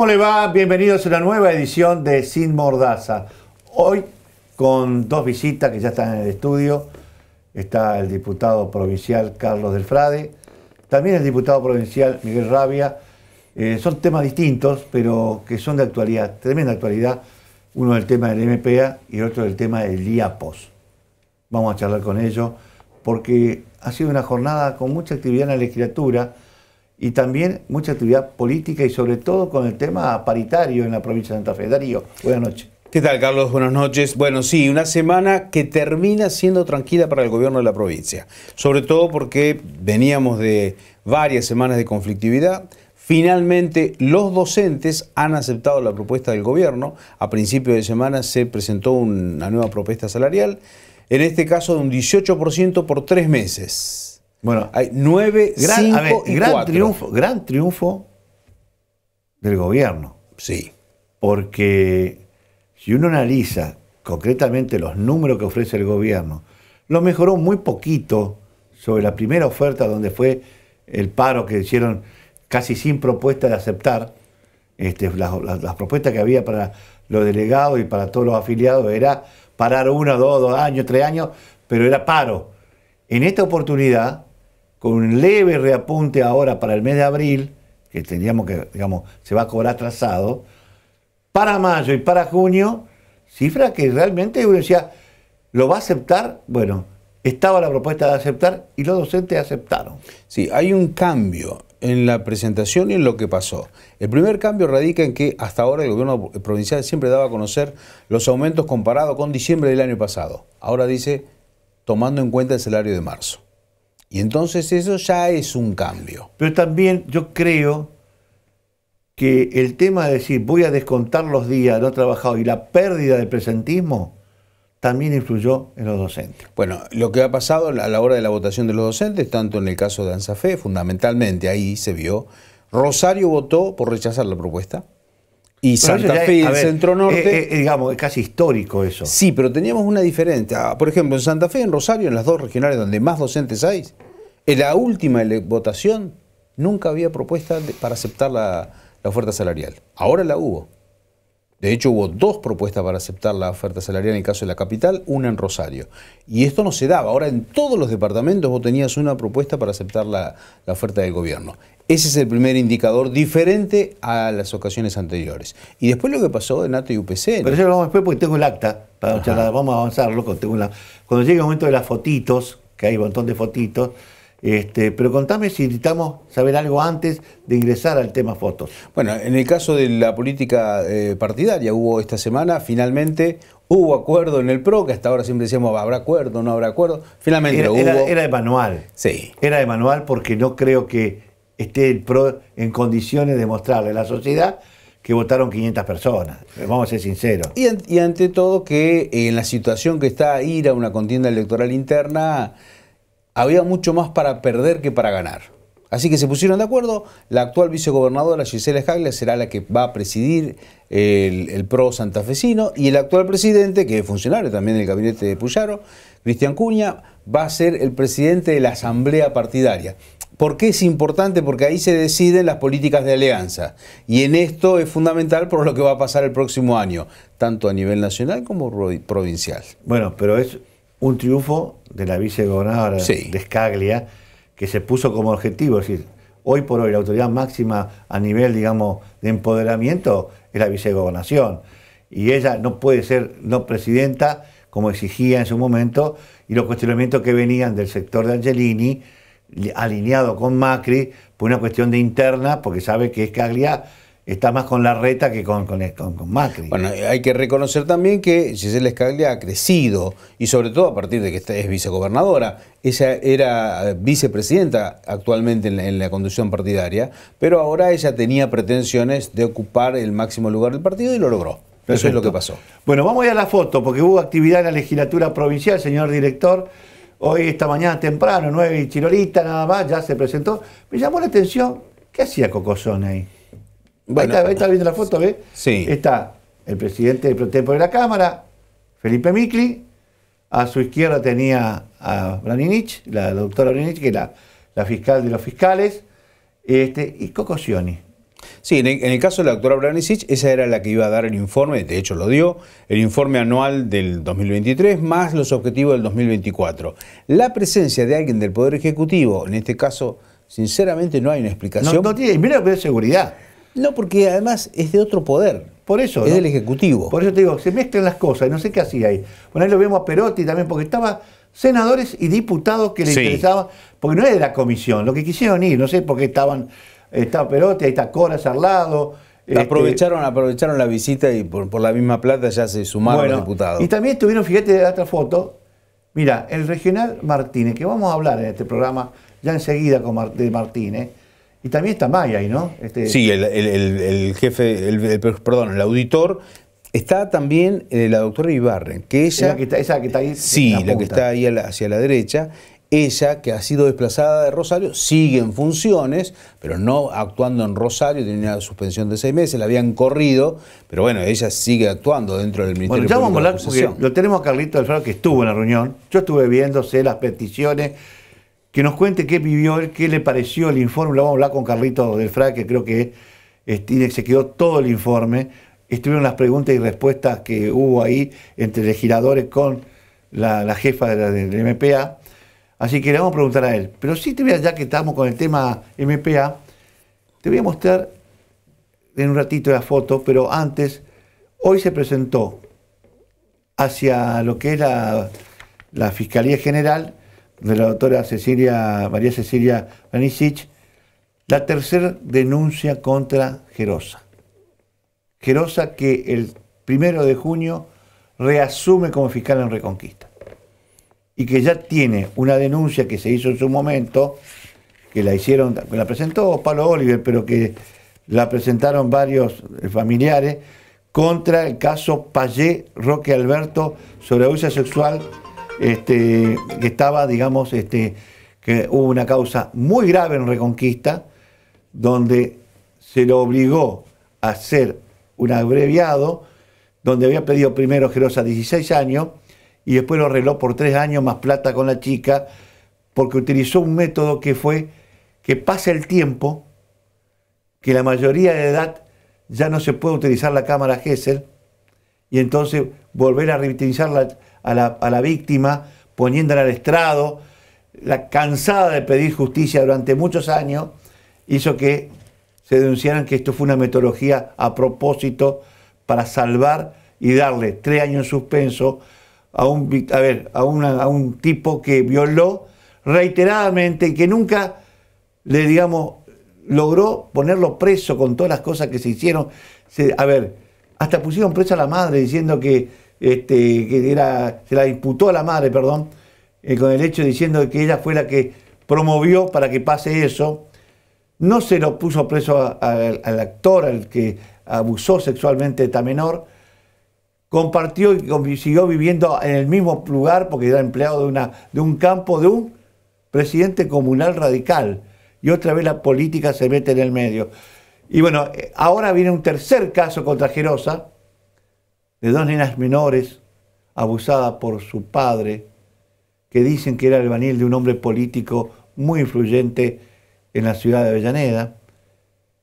¿Cómo le va? Bienvenidos a una nueva edición de Sin Mordaza. Hoy con dos visitas que ya están en el estudio. Está el diputado provincial Carlos Delfrade, también el diputado provincial Miguel Rabia. Eh, son temas distintos, pero que son de actualidad, tremenda actualidad. Uno del tema del MPA y el otro del tema del IAPOS. Vamos a charlar con ellos porque ha sido una jornada con mucha actividad en la legislatura y también mucha actividad política y sobre todo con el tema paritario en la provincia de Santa Fe. Darío, buenas noches. ¿Qué tal, Carlos? Buenas noches. Bueno, sí, una semana que termina siendo tranquila para el gobierno de la provincia, sobre todo porque veníamos de varias semanas de conflictividad. Finalmente, los docentes han aceptado la propuesta del gobierno. A principio de semana se presentó una nueva propuesta salarial, en este caso de un 18% por tres meses bueno, hay nueve, gran, gran triunfo, gran triunfo del gobierno. Sí. Porque si uno analiza concretamente los números que ofrece el gobierno, lo mejoró muy poquito sobre la primera oferta donde fue el paro que hicieron casi sin propuesta de aceptar. Este, las, las propuestas que había para los delegados y para todos los afiliados era parar uno, dos, dos años, tres años, pero era paro. En esta oportunidad con un leve reapunte ahora para el mes de abril, que tendríamos que, digamos, se va a cobrar atrasado, para mayo y para junio, cifra que realmente uno decía, ¿lo va a aceptar? Bueno, estaba la propuesta de aceptar y los docentes aceptaron. Sí, hay un cambio en la presentación y en lo que pasó. El primer cambio radica en que hasta ahora el gobierno provincial siempre daba a conocer los aumentos comparados con diciembre del año pasado. Ahora dice, tomando en cuenta el salario de marzo. Y entonces eso ya es un cambio. Pero también yo creo que el tema de decir voy a descontar los días no trabajado y la pérdida del presentismo también influyó en los docentes. Bueno, lo que ha pasado a la hora de la votación de los docentes, tanto en el caso de ANSAFE, fundamentalmente ahí se vio, Rosario votó por rechazar la propuesta, y Santa Fe y el centro norte. digamos, es casi histórico eso. Sí, pero teníamos una diferencia. Por ejemplo, en Santa Fe y en Rosario, en las dos regionales donde más docentes hay, en la última votación nunca había propuesta para aceptar la, oferta salarial. Ahora la hubo. De hecho, hubo dos propuestas para aceptar la oferta salarial en el caso de la capital, una en Rosario. Y esto no se daba. Ahora en todos los departamentos vos tenías una propuesta para aceptar la oferta del gobierno. Ese es el primer indicador diferente a las ocasiones anteriores. Y después lo que pasó de Nato y UPC. Pero eso lo vamos después porque tengo el acta. Para charla. vamos a avanzarlo. Cuando llegue el momento de las fotitos, que hay un montón de fotitos. Este, pero contame si necesitamos saber algo antes de ingresar al tema fotos. Bueno, en el caso de la política eh, partidaria, hubo esta semana finalmente hubo acuerdo en el PRO, que hasta ahora siempre decíamos, ¿habrá acuerdo? ¿No habrá acuerdo? Finalmente hubo. era de manual. Sí. Era de manual porque no creo que esté el PRO en condiciones de mostrarle a la sociedad que votaron 500 personas, vamos a ser sinceros. Y, ante todo que eh, en la situación que está ir a una contienda electoral interna, había mucho más para perder que para ganar. Así que se pusieron de acuerdo, la actual vicegobernadora Gisela Jaglia será la que va a presidir el, el, PRO santafesino y el actual presidente, que es funcionario también del gabinete de Puyaro, Cristian Cuña, va a ser el presidente de la Asamblea Partidaria. ¿Por qué es importante? Porque ahí se deciden las políticas de alianza. Y en esto es fundamental por lo que va a pasar el próximo año, tanto a nivel nacional como provincial. Bueno, pero es un triunfo de la vicegobernadora de Scaglia, que se puso como objetivo, es decir, hoy por hoy la autoridad máxima a nivel, digamos, de empoderamiento es la vicegobernación. Y ella no puede ser no presidenta como exigía en su momento y los cuestionamientos que venían del sector de Angelini, alineado con Macri por una cuestión de interna, porque sabe que Escaglia está más con la reta que con, Macri. Bueno, hay que reconocer también que Gisela Escaglia ha crecido, y sobre todo a partir de que es vicegobernadora. Ella era eh, vicepresidenta actualmente en la, conducción partidaria, pero ahora ella tenía pretensiones de ocupar el máximo lugar del partido y lo logró. Eso es lo que pasó. Bueno, vamos a ir a la foto, porque hubo actividad en la legislatura provincial, señor director. Hoy, esta mañana temprano, nueve y chirolita nada más, ya se presentó. Me llamó la atención, ¿qué hacía Cocosón ahí? ahí, está, viendo la foto, ¿ves? Sí. Está el presidente del protempo de la Cámara, Felipe Micli. A su izquierda tenía a Braninich, la, doctora Braninich, que es la, fiscal de los fiscales. Este, y Cocosioni. Sí, en el, caso de la doctora Branisic, esa era la que iba a dar el informe, de hecho lo dio, el informe anual del 2023 más los objetivos del 2024. La presencia de alguien del Poder Ejecutivo, en este caso, sinceramente no hay una explicación. No, tiene, mira que es seguridad. No, porque además es de otro poder. Por eso. Es del Ejecutivo. Por eso te digo, se mezclan las cosas, no sé qué hacía ahí. Bueno, ahí lo vemos a Perotti también, porque estaba senadores y diputados que le interesaban, porque no es de la comisión, lo que quisieron ir, no sé por qué estaban está Perotti, ahí está Cora al este, aprovecharon, aprovecharon la visita y por, por, la misma plata ya se sumaron los diputados. Y también estuvieron, fíjate, la otra foto. Mira, el regional Martínez, que vamos a hablar en este programa ya enseguida con de Martínez. Y también está Maya ahí, ¿no? Este, sí, el, jefe, el, perdón, el auditor. Está también eh, la doctora Ibarren, que ella... La que está, esa que está ahí. Sí, la, que está ahí hacia la derecha. Ella, que ha sido desplazada de Rosario, sigue en funciones, pero no actuando en Rosario, tenía una suspensión de seis meses, la habían corrido, pero bueno, ella sigue actuando dentro del Ministerio bueno, ya vamos a hablar, lo tenemos a Carlito Alfaro, que estuvo en la reunión, yo estuve viéndose las peticiones, que nos cuente qué vivió él, qué le pareció el informe, lo vamos a hablar con Carlito del FRA, que creo que se quedó todo el informe, estuvieron las preguntas y respuestas que hubo ahí entre legisladores con la, jefa del MPA, Así que le vamos a preguntar a él. Pero sí te voy a, ya que estamos con el tema MPA, te voy a mostrar en un ratito la foto, pero antes, hoy se presentó hacia lo que es la, Fiscalía General de la doctora Cecilia, María Cecilia Vanisic, la tercera denuncia contra Gerosa. Gerosa que el primero de junio reasume como fiscal en Reconquista y que ya tiene una denuncia que se hizo en su momento, que la hicieron, la presentó Pablo Oliver, pero que la presentaron varios eh, familiares, contra el caso Payé Roque Alberto sobre abuso sexual, este, que estaba, digamos, este, que hubo una causa muy grave en Reconquista, donde se lo obligó a hacer un abreviado, donde había pedido primero Gerosa 16 años, y después lo arregló por tres años más plata con la chica, porque utilizó un método que fue que pasa el tiempo, que la mayoría de edad ya no se puede utilizar la cámara Gesell, y entonces volver a revitalizar a, la, a la víctima, poniéndola al estrado, la cansada de pedir justicia durante muchos años, hizo que se denunciaran que esto fue una metodología a propósito para salvar y darle tres años en suspenso a un, a ver, a, un tipo que violó reiteradamente y que nunca le, digamos, logró ponerlo preso con todas las cosas que se hicieron. a ver, hasta pusieron preso a la madre diciendo que, este, que era, se la imputó a la madre, perdón, eh, con el hecho diciendo que ella fue la que promovió para que pase eso. No se lo puso preso al actor, al que abusó sexualmente de esta menor compartió y siguió viviendo en el mismo lugar porque era empleado de, una, de un campo de un presidente comunal radical. Y otra vez la política se mete en el medio. Y bueno, eh, ahora viene un tercer caso contra de dos nenas menores abusadas por su padre, que dicen que era el albanil de un hombre político muy influyente en la ciudad de Avellaneda.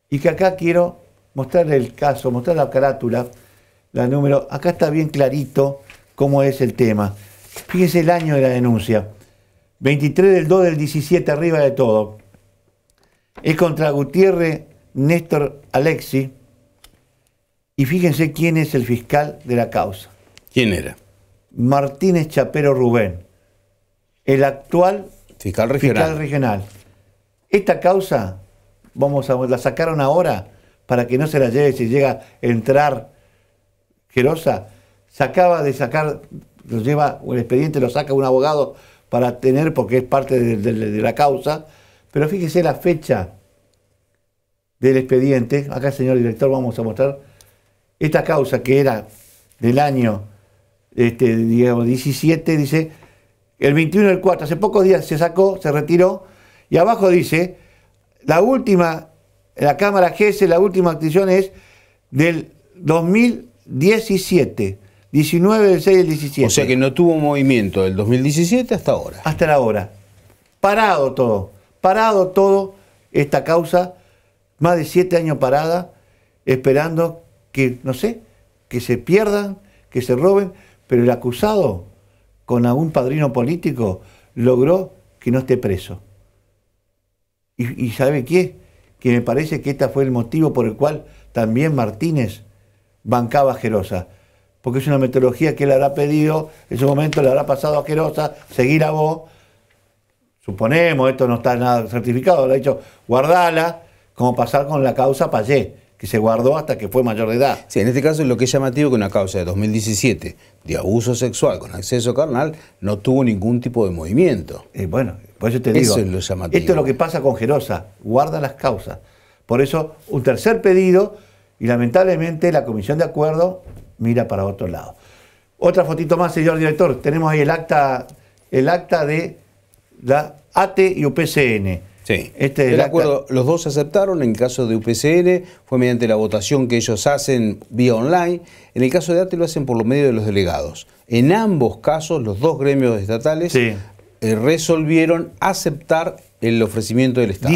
Y que acá quiero mostrar el caso, mostrar la carátula número. Acá está bien clarito cómo es el tema. Fíjese el año de la denuncia. 23 del 2 del 17, arriba de todo. Es contra Gutiérrez Néstor Alexi. Y fíjense quién es el fiscal de la causa. ¿Quién era? Martínez Chapero Rubén, el actual fiscal regional. Esta causa, vamos a, la sacaron ahora para que no se la lleve si llega a entrar se acaba de sacar, lo lleva el expediente, lo saca un abogado para tener, porque es parte de, la causa, pero fíjese la fecha del expediente, acá señor director vamos a mostrar, esta causa que era del año 17, este, dice, el 21 del 4, hace pocos días se sacó, se retiró, y abajo dice, la última, la Cámara GS, la última acción es del 2000 17. 19 del 6 del 17. O sea que no tuvo movimiento del 2017 hasta ahora. Hasta la hora. Parado todo. Parado todo esta causa. Más de 7 años parada, esperando que, no sé, que se pierdan, que se roben. Pero el acusado, con algún padrino político, logró que no esté preso. ¿Y, y sabe qué? Que me parece que este fue el motivo por el cual también Martínez bancaba a Gerosa... porque es una metodología que él habrá pedido, en su momento le habrá pasado a Gerosa... seguir a vos, suponemos, esto no está nada certificado, le ha dicho, guardala, como pasar con la causa Payé, que se guardó hasta que fue mayor de edad. Sí, en este caso lo que es llamativo que una causa de 2017 de abuso sexual con acceso carnal no tuvo ningún tipo de movimiento. Eh, bueno, por eso te digo. Esto es lo que pasa con Gerosa, guarda las causas. Por eso, un tercer pedido y lamentablemente la comisión de acuerdo mira para otro lado. Otra fotito más, señor director. Tenemos ahí el acta, el acta de la ATE y UPCN. Sí. Este el acuerdo, los dos aceptaron, en el caso de UPCN fue mediante la votación que ellos hacen vía online, en el caso de ATE lo hacen por los medios de los delegados. En ambos casos, los dos gremios estatales eh, resolvieron aceptar el ofrecimiento del Estado.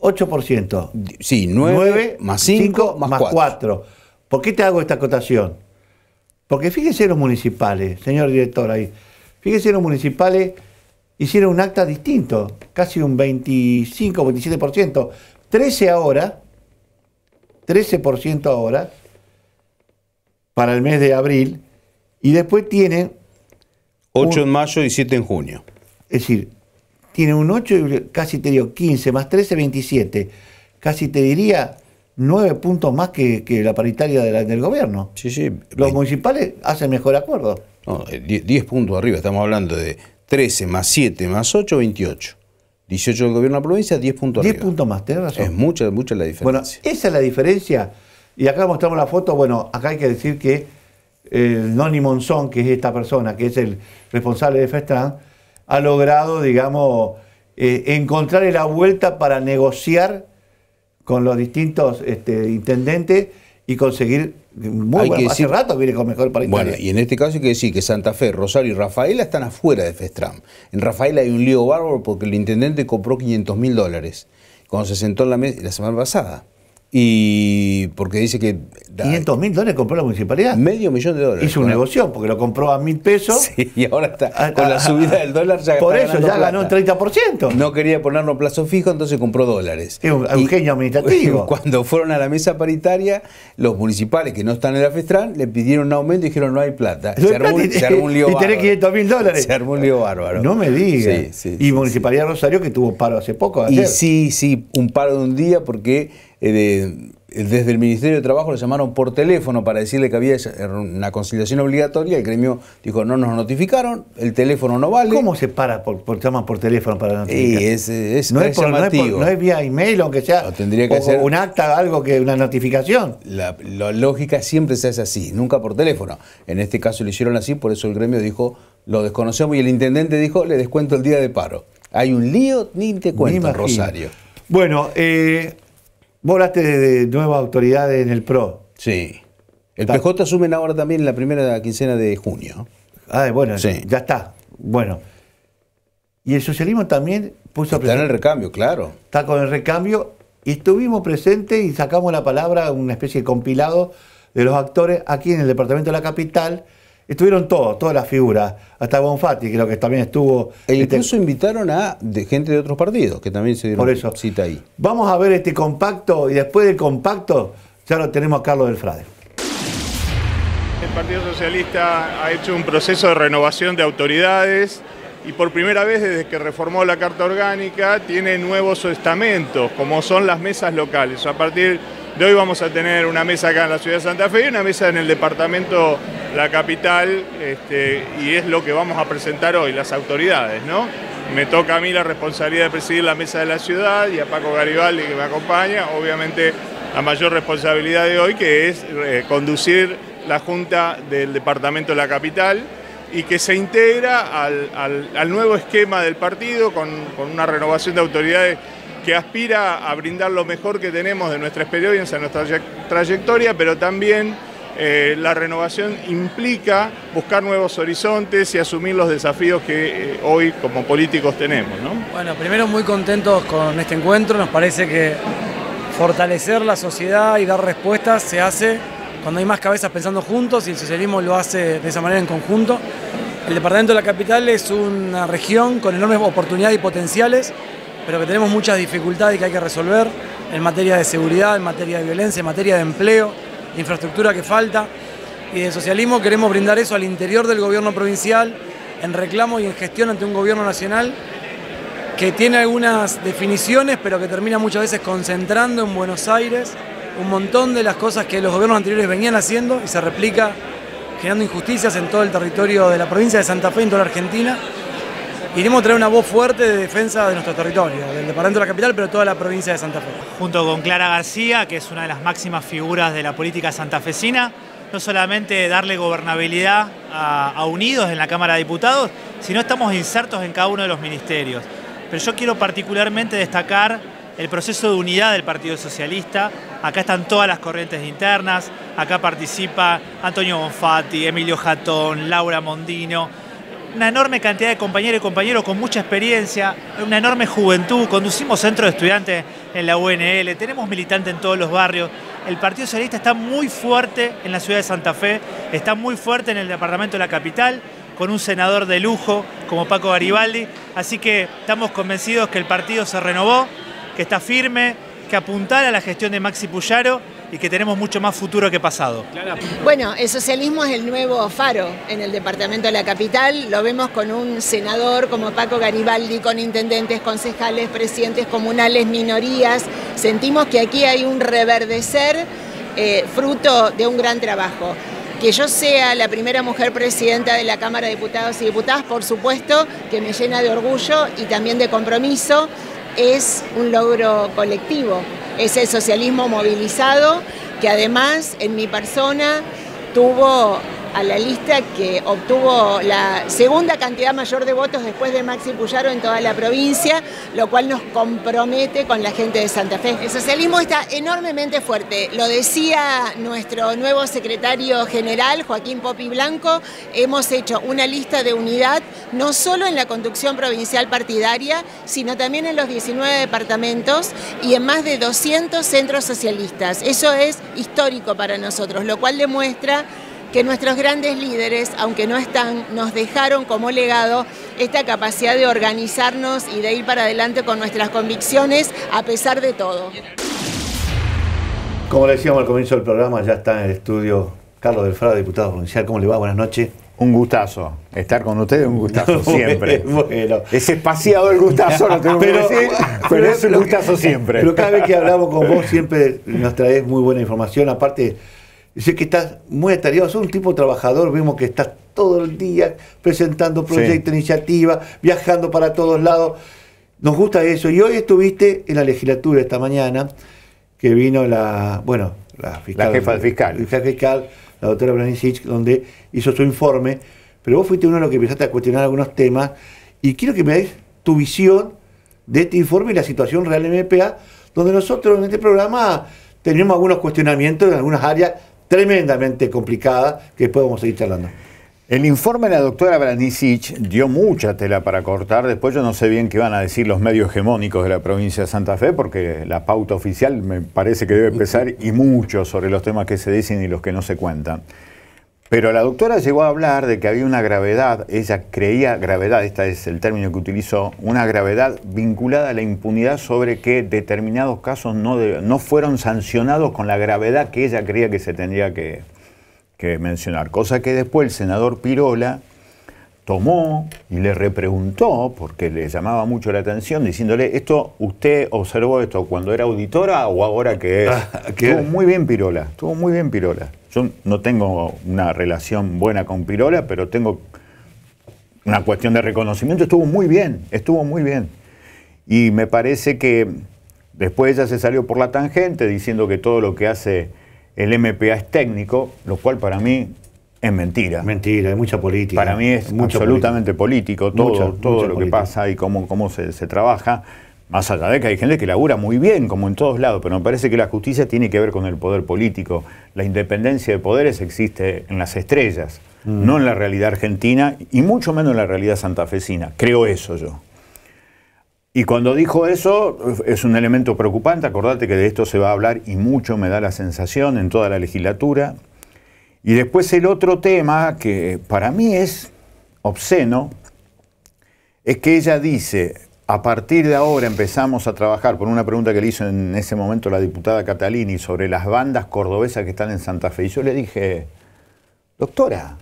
8%. Sí, 9, más 5, más, 4. ¿Por qué te hago esta acotación? Porque fíjese los municipales, señor director ahí, fíjese los municipales hicieron un acta distinto, casi un 25, 27%, 13 ahora, 13% ahora, para el mes de abril, y después tienen... 8 en mayo y 7 en junio. Es decir, tiene un 8, casi te digo 15, más 13, 27. Casi te diría 9 puntos más que, la paritaria del gobierno. Sí, sí. Los municipales hacen mejor acuerdo. No, 10, eh, puntos arriba, estamos hablando de 13 más 7 más 8, 28. 18 del gobierno de la provincia, 10 puntos 10 arriba. 10 puntos más, tenés razón. Es mucha, mucha la diferencia. Bueno, esa es la diferencia. Y acá mostramos la foto. Bueno, acá hay que decir que el Noni Monzón, que es esta persona, que es el responsable de Festran, ha logrado, digamos, eh, encontrar la vuelta para negociar con los distintos este, intendentes y conseguir muy que hace rato viene con mejor paritaria. Bueno, y en este caso hay que decir que Santa Fe, Rosario y Rafaela están afuera de Festram. En Rafaela hay un lío bárbaro porque el intendente compró 500 mil dólares cuando se sentó en la mesa la semana pasada. Y porque dice que. 500 mil dólares compró la municipalidad. Medio millón de dólares. Hizo un negocio porque lo compró a mil pesos. Sí, y ahora está. Ah, con la ah, subida del dólar ya ah, Por eso ya ganó un 30%. No quería a plazo fijo, entonces compró dólares. Es un, genio administrativo. cuando fueron a la mesa paritaria, los municipales que no están en la FESTRAN le pidieron un aumento y dijeron no hay plata. Se armó, un lío bárbaro. Y tenés 500 mil dólares. Se armó un lío bárbaro. No me digas. y Municipalidad Rosario que tuvo paro hace poco. Y sí, sí, un paro de un día porque eh, desde el Ministerio de Trabajo le llamaron por teléfono para decirle que había una conciliación obligatoria, el gremio dijo no nos notificaron, el teléfono no vale. ¿Cómo se para por, por llaman por teléfono para notificar? no, es por, no, no, es vía email, aunque sea tendría que o, un acta, algo que una notificación. La, lógica siempre se hace así, nunca por teléfono. En este caso lo hicieron así, por eso el gremio dijo lo desconocemos y el intendente dijo le descuento el día de paro. Hay un lío, ni te cuento, Rosario. Bueno, eh, Vos hablaste de, nuevas autoridades en el PRO. Sí. El PJ asumen ahora también la primera quincena de junio. Ah, bueno, ya está. Bueno. Y el socialismo también puso Está en el recambio, claro. Está con el recambio y estuvimos presentes y sacamos la palabra, una especie de compilado de los actores aquí en el departamento de la capital Estuvieron todos, todas las figuras, hasta Bonfatti creo que también estuvo. E este, incluso invitaron a gente de otros partidos que también se dieron Por eso, cita ahí. Vamos a ver este compacto y después del compacto ya lo tenemos a Carlos del Frade. El Partido Socialista ha hecho un proceso de renovación de autoridades y por primera vez desde que reformó la Carta Orgánica tiene nuevos estamentos, como son las mesas locales. A partir de hoy vamos a tener una mesa acá en la ciudad de Santa Fe y una mesa en el departamento La Capital, este, y es lo que vamos a presentar hoy, las autoridades, ¿no? Me toca a mí la responsabilidad de presidir la mesa de la ciudad y a Paco Garibaldi que me acompaña, obviamente la mayor responsabilidad de hoy que es eh, conducir la Junta del Departamento de la Capital y que se integra al, nuevo esquema del partido con una renovación de autoridades que aspira a brindar lo mejor que tenemos de nuestra experiencia, nuestra trayectoria, pero también eh, la renovación implica buscar nuevos horizontes y asumir los desafíos que eh, hoy como políticos tenemos. Bueno, primero muy contentos con este encuentro, nos parece que fortalecer la sociedad y dar respuestas se hace cuando hay más cabezas pensando juntos y el socialismo lo hace de esa manera en conjunto. El Departamento de la Capital es una región con enormes oportunidades y potenciales pero que tenemos muchas dificultades que hay que resolver en materia de seguridad, en materia de violencia, en materia de empleo, infraestructura que falta. Y de socialismo queremos brindar eso al interior del gobierno provincial, en reclamo y en gestión ante un gobierno nacional que tiene algunas definiciones, pero que termina muchas veces concentrando en Buenos Aires un montón de las cosas que los gobiernos anteriores venían haciendo y se replica generando injusticias en todo el territorio de la provincia de Santa Fe, en toda la Argentina. Queremos traer una voz fuerte de defensa de nuestro territorio, del departamento de la capital, pero toda la provincia de Santa Fe. Junto con Clara García, que es una de las máximas figuras de la política santafesina, no solamente darle gobernabilidad a, a Unidos en la Cámara de Diputados, sino estamos insertos en cada uno de los ministerios. Pero yo quiero particularmente destacar el proceso de unidad del Partido Socialista. Acá están todas las corrientes internas, acá participa Antonio Bonfatti, Emilio Jatón, Laura Mondino, una enorme cantidad de compañeros y compañeros con mucha experiencia, una enorme juventud, conducimos centro de estudiantes en la UNL, tenemos militantes en todos los barrios. El Partido Socialista está muy fuerte en la ciudad de Santa Fe, está muy fuerte en el departamento de la capital, con un senador de lujo como Paco Garibaldi. Así que estamos convencidos que el partido se renovó, que está firme, que apuntará a la gestión de Maxi Puyaro y que tenemos mucho más futuro que pasado. Bueno, el socialismo es el nuevo faro en el departamento de la capital. Lo vemos con un senador como Paco Garibaldi, con intendentes, concejales, presidentes comunales, minorías. Sentimos que aquí hay un reverdecer eh, fruto de un gran trabajo. Que yo sea la primera mujer presidenta de la Cámara de Diputados y Diputadas, por supuesto, que me llena de orgullo y también de compromiso, es un logro colectivo es socialismo movilizado que además en mi persona tuvo a la lista que obtuvo la segunda cantidad mayor de votos después de Maxi Puyaro en toda la provincia, lo cual nos compromete con la gente de Santa Fe. El socialismo está enormemente fuerte, lo decía nuestro nuevo secretario general, Joaquín Popi Blanco, hemos hecho una lista de unidad no solo en la conducción provincial partidaria, sino también en los 19 departamentos y en más de 200 centros socialistas. Eso es histórico para nosotros, lo cual demuestra que nuestros grandes líderes, aunque no están, nos dejaron como legado esta capacidad de organizarnos y de ir para adelante con nuestras convicciones a pesar de todo. Como le decíamos al comienzo del programa, ya está en el estudio Carlos del Fra, diputado provincial. ¿Cómo le va? Buenas noches. Un gustazo. Estar con ustedes un gustazo siempre. bueno. Es espaciado el gustazo, lo tengo que decir, es un gustazo siempre. Pero cada vez que hablamos con vos siempre nos traes muy buena información. Aparte, Dice que estás muy atareado, sos un tipo trabajador, vemos que estás todo el día presentando proyectos, iniciativas, viajando para todos lados. Nos gusta eso. Y hoy estuviste en la legislatura esta mañana, que vino la, bueno, la fiscal. La jefa del fiscal. La, fiscal, la doctora Branisich, donde hizo su informe. Pero vos fuiste uno de los que empezaste a cuestionar algunos temas. Y quiero que me des tu visión de este informe y la situación real de MPA, donde nosotros en este programa tenemos algunos cuestionamientos en algunas áreas tremendamente complicada que después vamos a seguir charlando. El informe de la doctora Branicic dio mucha tela para cortar. Después yo no sé bien qué van a decir los medios hegemónicos de la provincia de Santa Fe, porque la pauta oficial me parece que debe pesar y mucho sobre los temas que se dicen y los que no se cuentan. Pero la doctora llegó a hablar de que había una gravedad, ella creía gravedad, este es el término que utilizó, una gravedad vinculada a la impunidad sobre que determinados casos no, no fueron sancionados con la gravedad que ella creía que se tendría que, mencionar. Cosa que después el senador Pirola tomó y le repreguntó, porque le llamaba mucho la atención, diciéndole, esto, usted observó esto cuando era auditora o ahora que es. Ah, estuvo muy bien Pirola, estuvo muy bien Pirola. Yo no tengo una relación buena con Pirola, pero tengo una cuestión de reconocimiento. Estuvo muy bien, estuvo muy bien. Y me parece que después ella se salió por la tangente diciendo que todo lo que hace el MPA es técnico, lo cual para mí es mentira. Mentira, es mucha política. Para mí es absolutamente político, todo, todo lo que pasa y cómo, cómo se trabaja. Más allá de que hay gente que labura muy bien, como en todos lados, pero me parece que la justicia tiene que ver con el poder político. La independencia de poderes existe en las estrellas, mm. no en la realidad argentina y mucho menos en la realidad santafesina. Creo eso yo. Y cuando dijo eso, es un elemento preocupante, acordate que de esto se va a hablar y mucho me da la sensación en toda la legislatura. Y después el otro tema que para mí es obsceno, es que ella dice, a partir de ahora empezamos a trabajar por una pregunta que le hizo en ese momento la diputada Catalini sobre las bandas cordobesas que están en Santa Fe. Y yo le dije, doctora,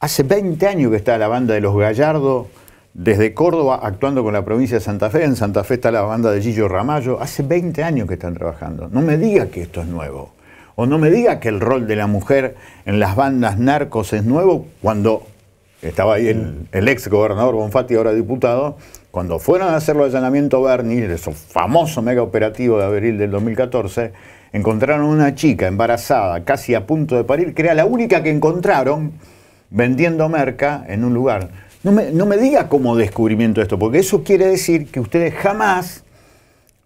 hace 20 años que está la banda de los Gallardo desde Córdoba actuando con la provincia de Santa Fe. En Santa Fe está la banda de Gillo Ramallo. Hace 20 años que están trabajando. No me diga que esto es nuevo. O no me diga que el rol de la mujer en las bandas narcos es nuevo cuando estaba ahí el, el ex gobernador Bonfatti, ahora diputado cuando fueron a hacer los allanamiento bernie de esos famoso mega operativo de abril del 2014, encontraron una chica embarazada, casi a punto de parir, que era la única que encontraron vendiendo merca en un lugar. No me, no me diga como descubrimiento esto, porque eso quiere decir que ustedes jamás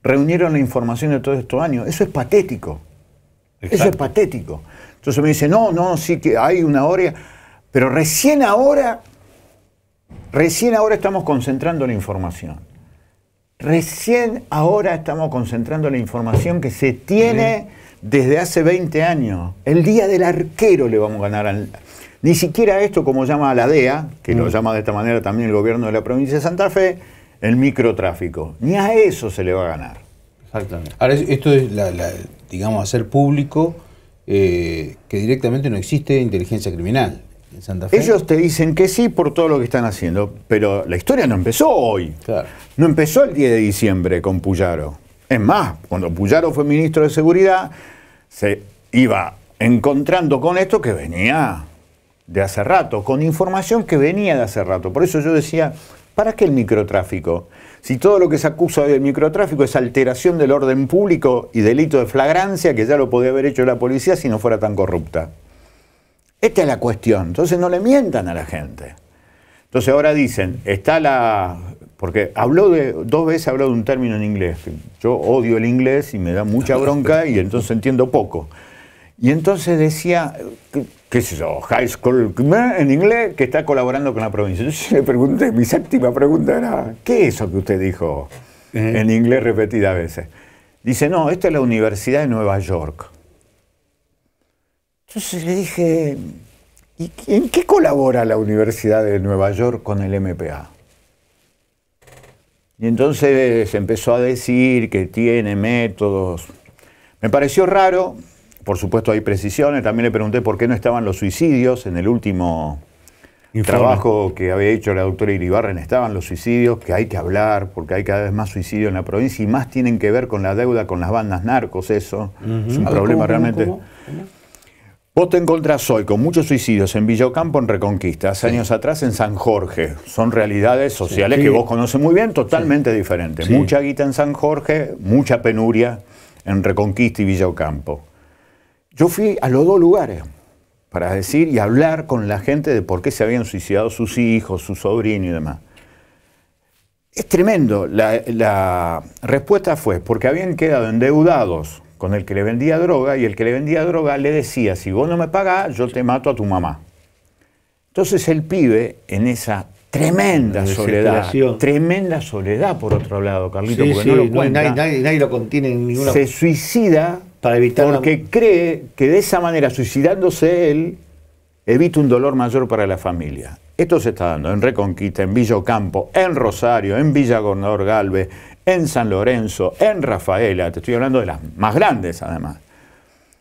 reunieron la información de todos estos años. Eso es patético. Eso es patético. Entonces me dice, no, no, sí que hay una hora, pero recién ahora Recién ahora estamos concentrando la información. Recién ahora estamos concentrando la información que se tiene desde hace 20 años. El día del arquero le vamos a ganar Ni siquiera esto, como llama a la DEA, que lo mm. llama de esta manera también el gobierno de la provincia de Santa Fe, el microtráfico. Ni a eso se le va a ganar. Exactamente. Ahora, esto es, digamos, hacer público eh, que directamente no existe inteligencia criminal. Ellos te dicen que sí por todo lo que están haciendo, pero la historia no empezó hoy. No empezó el 10 de diciembre con Puyaro. Es más, cuando Puyaro fue ministro de Seguridad, se iba encontrando con esto que venía de hace rato, con información que venía de hace rato. Por eso yo decía, ¿para qué el microtráfico? Si todo lo que se acusa del microtráfico es alteración del orden público y delito de flagrancia, que ya lo podía haber hecho la policía si no fuera tan corrupta. Esta es la cuestión. Entonces no le mientan a la gente. Entonces ahora dicen, está la... Porque habló de, dos veces habló de un término en inglés. Yo odio el inglés y me da mucha bronca y entonces entiendo poco. Y entonces decía, qué es yo, High School en inglés, que está colaborando con la provincia. Yo le pregunté, mi séptima pregunta era, ¿qué es eso que usted dijo eh. en inglés repetida veces? Dice, no, esta es la Universidad de Nueva York. Entonces le dije, ¿y en qué colabora la Universidad de Nueva York con el MPA? Y entonces empezó a decir que tiene métodos. Me pareció raro, por supuesto hay precisiones, también le pregunté por qué no estaban los suicidios en el último trabajo que había hecho la doctora Iribarren, estaban los suicidios, que hay que hablar, porque hay cada vez más suicidios en la provincia y más tienen que ver con la deuda, con las bandas narcos, eso. Es un problema ¿cómo, realmente. ¿cómo, realmente Vos te encontrás hoy con muchos suicidios en Villocampo, en Reconquista, hace años atrás en San Jorge. Son realidades sociales que vos conoces muy bien, totalmente diferentes. Mucha guita en San Jorge, mucha penuria en Reconquista y Villocampo. Yo fui a los dos lugares para decir y hablar con la gente de por qué se habían suicidado sus hijos, su sobrino y demás. Es tremendo. la respuesta fue porque habían quedado endeudados con el que le vendía droga y el que le vendía droga le decía, si vos no me pagás, yo te mato a tu mamá. Entonces el pibe, en esa tremenda soledad, tremenda soledad por otro lado, Carlito, porque no lo cuenta, nadie, lo contiene en ninguna... Se suicida para evitar porque cree que de esa manera, suicidándose él, evita un dolor mayor para la familia. Esto se está dando en Reconquista, en Villocampo, en Rosario, en Villa Gobernador Galvez, en San Lorenzo, en Rafaela, te estoy hablando de las más grandes además.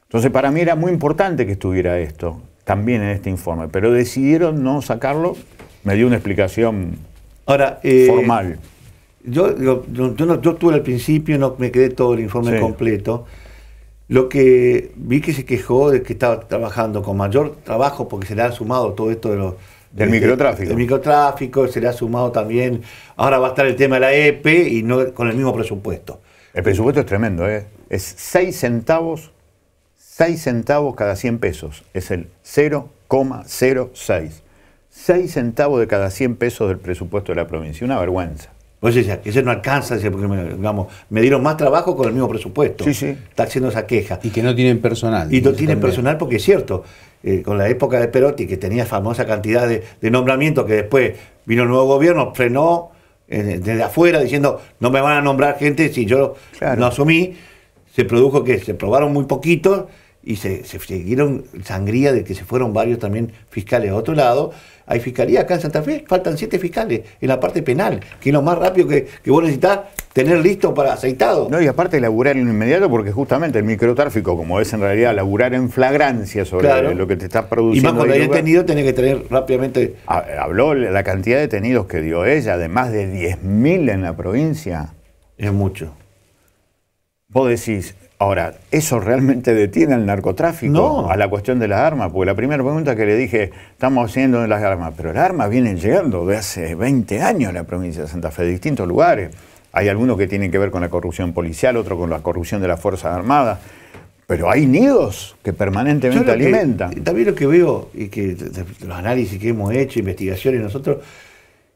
Entonces para mí era muy importante que estuviera esto también en este informe, pero decidieron no sacarlo, me dio una explicación Ahora, eh, formal. Yo, yo, al principio, no me quedé todo el informe completo. Lo que vi que se quejó de que estaba trabajando con mayor trabajo porque se le ha sumado todo esto de los del este, microtráfico. Del microtráfico, se le ha sumado también. Ahora va a estar el tema de la EPE y no con el mismo presupuesto. El presupuesto es tremendo, ¿eh? Es 6 centavos, 6 centavos cada 100 pesos. Es el 0,06. 6 centavos de cada 100 pesos del presupuesto de la provincia. Una vergüenza. O sea, que eso no alcanza, porque me, me dieron más trabajo con el mismo presupuesto. Sí, Está haciendo esa queja. Y que no tienen personal. Y no tienen personal porque es cierto, eh, con la época de Perotti, que tenía famosa cantidad de, nombramientos, que después vino el nuevo gobierno, frenó eh, desde afuera diciendo, no me van a nombrar gente si yo no asumí. Se produjo que se probaron muy poquitos y se, se siguieron sangría de que se fueron varios también fiscales a otro lado hay fiscalía acá en Santa Fe, faltan siete fiscales en la parte penal, que es lo más rápido que, vos necesitas tener listo para aceitado. No, y aparte laburar en inmediato, porque justamente el microtráfico, como es en realidad laburar en flagrancia sobre lo que te está produciendo. Y más cuando hay detenido, tenés que tener rápidamente. Ah, habló la cantidad de detenidos que dio ella, de más de 10.000 en la provincia. Es mucho. Vos decís, Ahora, ¿eso realmente detiene al narcotráfico? No. A la cuestión de las armas, porque la primera pregunta que le dije, estamos haciendo las armas, pero las armas vienen llegando de hace 20 años en la provincia de Santa Fe, de distintos lugares. Hay algunos que tienen que ver con la corrupción policial, otros con la corrupción de las Fuerzas Armadas, pero hay nidos que permanentemente alimentan alimentan. también lo que veo, y que los análisis que hemos hecho, investigaciones nosotros,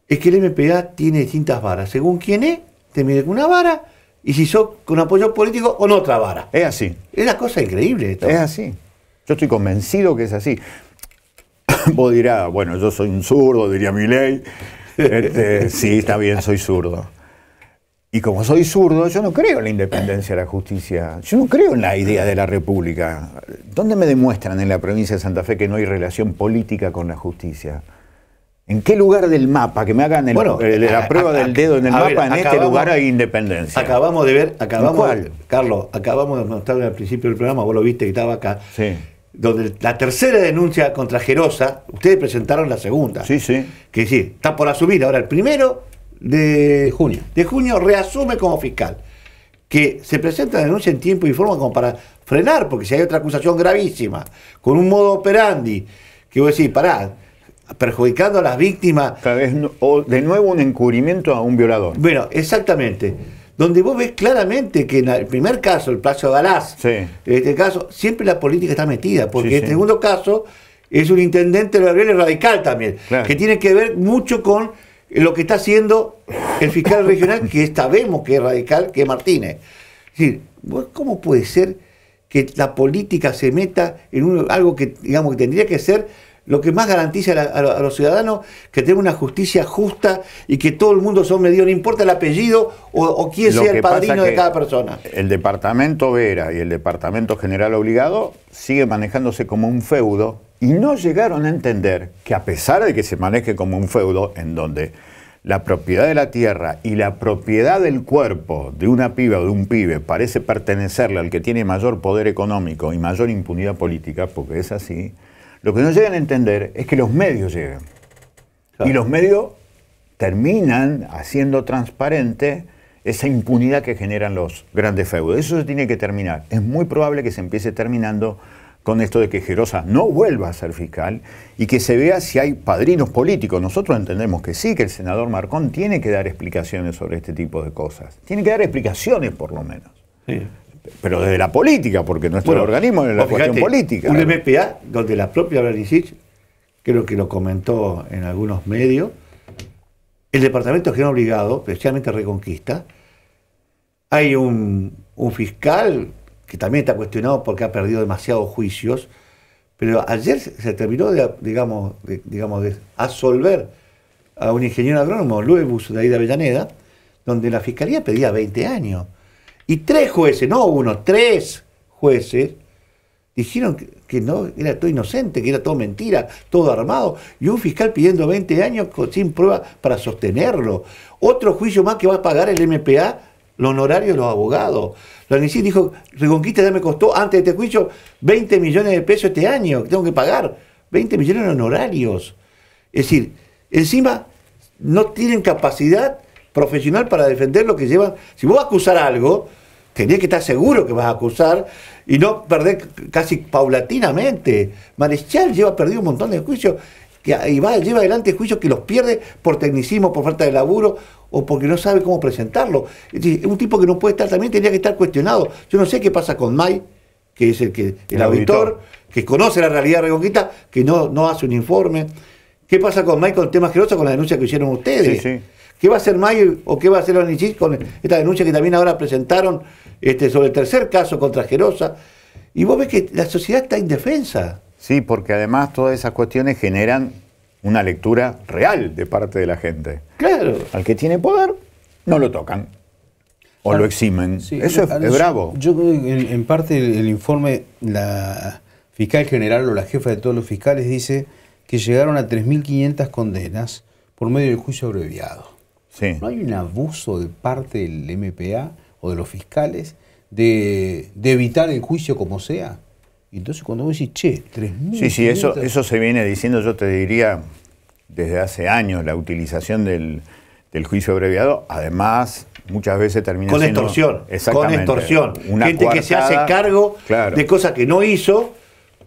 es que el MPA tiene distintas varas. Según quién es, te mide con una vara y si sos con apoyo político o no trabara. Es así. Es una cosa increíble esto. Es así. Yo estoy convencido que es así. Vos dirás, bueno, yo soy un zurdo, diría mi ley. Este, sí, está bien, soy zurdo. Y como soy zurdo, yo no creo en la independencia de la justicia. Yo no creo en la idea de la república. ¿Dónde me demuestran en la provincia de Santa Fe que no hay relación política con la justicia? ¿En qué lugar del mapa? Que me hagan el, bueno, la prueba del dedo en el mapa, en este lugar hay independencia. Acabamos de ver, acabamos, Carlos, acabamos de mostrar al principio del programa, vos lo viste que estaba acá. Donde la tercera denuncia contra Gerosa, ustedes presentaron la segunda. Sí, sí. Que sí, está por asumir ahora el primero de junio. De junio reasume como fiscal. Que se presenta la denuncia en tiempo y forma como para frenar, porque si hay otra acusación gravísima, con un modo operandi, que vos decís, pará, perjudicando a las víctimas. O de nuevo un encubrimiento a un violador. Bueno, exactamente. Donde vos ves claramente que en el primer caso, el plazo de Galaz, en este caso, siempre la política está metida, porque en el segundo caso es un intendente radical también, que tiene que ver mucho con lo que está haciendo el fiscal regional, que sabemos que es radical, que es Martínez. Es decir, ¿cómo puede ser que la política se meta en algo que, digamos, que tendría que ser lo que más garantiza a, los ciudadanos que tenga una justicia justa y que todo el mundo son medio, no importa el apellido o, quién sea el padrino de cada persona. El departamento Vera y el departamento general obligado sigue manejándose como un feudo y no llegaron a entender que a pesar de que se maneje como un feudo en donde la propiedad de la tierra y la propiedad del cuerpo de una piba o de un pibe parece pertenecerle al que tiene mayor poder económico y mayor impunidad política, porque es así, lo que no llegan a entender es que los medios llegan. Y los medios terminan haciendo transparente esa impunidad que generan los grandes feudos. Eso se tiene que terminar. Es muy probable que se empiece terminando con esto de que Gerosa no vuelva a ser fiscal y que se vea si hay padrinos políticos. Nosotros entendemos que sí, que el senador Marcón tiene que dar explicaciones sobre este tipo de cosas. Tiene que dar explicaciones por lo menos. Sí pero desde la política, porque nuestro organismo es la cuestión política. Un MPA donde la propia Bernicich, creo que lo comentó en algunos medios, el departamento que no obligado, especialmente Reconquista, hay un, fiscal que también está cuestionado porque ha perdido demasiados juicios, pero ayer se terminó de, digamos, de, digamos, de absolver a un ingeniero agrónomo, Luebus, de ahí Avellaneda, donde la fiscalía pedía 20 años. Y tres jueces, no uno, tres jueces, dijeron que, que, no, era todo inocente, que era todo mentira, todo armado, y un fiscal pidiendo 20 años sin prueba para sostenerlo. Otro juicio más que va a pagar el MPA, los honorarios de los abogados. La NICI dijo, Reconquista ya me costó antes de este juicio 20 millones de pesos este año, que tengo que pagar. 20 millones de honorarios. Es decir, encima no tienen capacidad profesional para defender lo que llevan. Si vos vas a acusar algo, tenés que estar seguro que vas a acusar y no perder casi paulatinamente. Marechal lleva perdido un montón de juicios y lleva adelante juicios que los pierde por tecnicismo, por falta de laburo o porque no sabe cómo presentarlo. Es decir, un tipo que no puede estar también tenía que estar cuestionado. Yo no sé qué pasa con May, que es el, que, el, auditor, que conoce la realidad de que no, no hace un informe. ¿Qué pasa con May con temas asqueroso con la denuncia que hicieron ustedes? Sí, sí. ¿Qué va a hacer Mayo o qué va a hacer nichis con esta denuncia que también ahora presentaron este, sobre el tercer caso contra Gerosa? Y vos ves que la sociedad está indefensa. Sí, porque además todas esas cuestiones generan una lectura real de parte de la gente. Claro. Al que tiene poder, no lo tocan. O lo eximen. Eso es, bravo. Yo creo que en, parte el, el, informe, la fiscal general o la jefa de todos los fiscales dice que llegaron a 3.500 condenas por medio del juicio abreviado. ¿No hay un abuso de parte del MPA o de los fiscales de, evitar el juicio como sea? Y entonces cuando vos decís, che, mil... Sí, sí, eso, eso se viene diciendo, yo te diría, desde hace años, la utilización del, juicio abreviado, además muchas veces termina con extorsión extorsión, con extorsión, gente que se hace cargo de cosas que no hizo,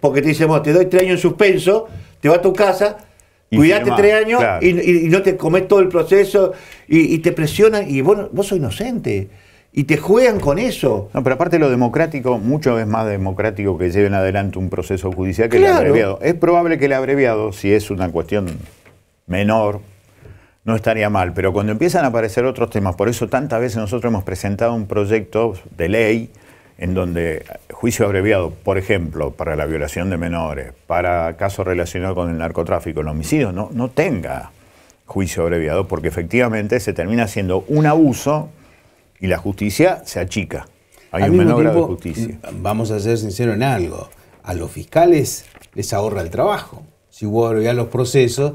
porque te dice, te doy tres años en suspenso, te va a tu casa, Cuidate tres años y, no te comes todo el proceso y, te presionan y vos, vos sos inocente. Y te juegan con eso. No, pero aparte lo democrático, mucho es más democrático que lleven adelante un proceso judicial que el abreviado. Es probable que el abreviado, si es una cuestión menor, no estaría mal. Pero cuando empiezan a aparecer otros temas, por eso tantas veces nosotros hemos presentado un proyecto de ley en donde juicio abreviado, por ejemplo, para la violación de menores, para casos relacionados con el narcotráfico, el homicidio, no, no tenga juicio abreviado, porque efectivamente se termina haciendo un abuso y la justicia se achica. Hay un menor grado de justicia. Vamos a ser sinceros en algo. A los fiscales les ahorra el trabajo. Si vos los procesos,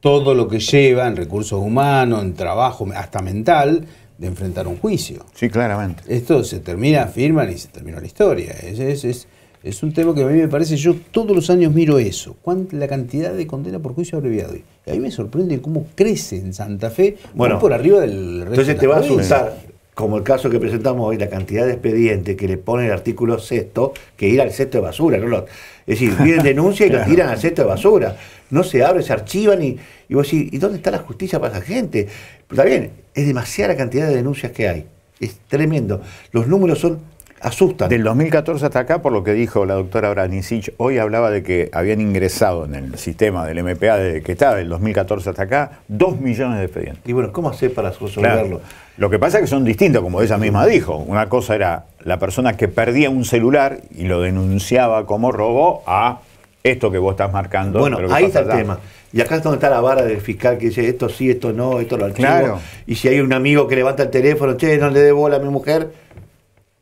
todo lo que lleva en recursos humanos, en trabajo, hasta mental, de enfrentar un juicio. Sí, claramente. Esto se termina, firman y se terminó la historia. Es, es, un tema que a mí me parece, yo todos los años miro eso, la cantidad de condena por juicio abreviado. Y a mí me sorprende cómo crece en Santa Fe, bueno, por arriba del resto Entonces te va a asustar, como el caso que presentamos hoy, la cantidad de expedientes que le pone el artículo sexto, que ir al sexto de basura. ¿no? Es decir, piden denuncia y tiran al sexto de basura no se abre, se archivan y, y vos decís, ¿y dónde está la justicia para esa gente? Está bien, es demasiada cantidad de denuncias que hay. Es tremendo. Los números son asustan. Del 2014 hasta acá, por lo que dijo la doctora Branicic, hoy hablaba de que habían ingresado en el sistema del MPA desde que estaba, del 2014 hasta acá, dos millones de expedientes. Y bueno, ¿cómo hacer para resolverlo? Lo que pasa es que son distintos, como ella misma dijo. Una cosa era la persona que perdía un celular y lo denunciaba como robo a esto que vos estás marcando. Bueno, ahí está el tema. Y acá es donde está la vara del fiscal que dice esto sí, esto no, esto lo archivo. Y si hay un amigo que levanta el teléfono, che, no le dé bola a mi mujer,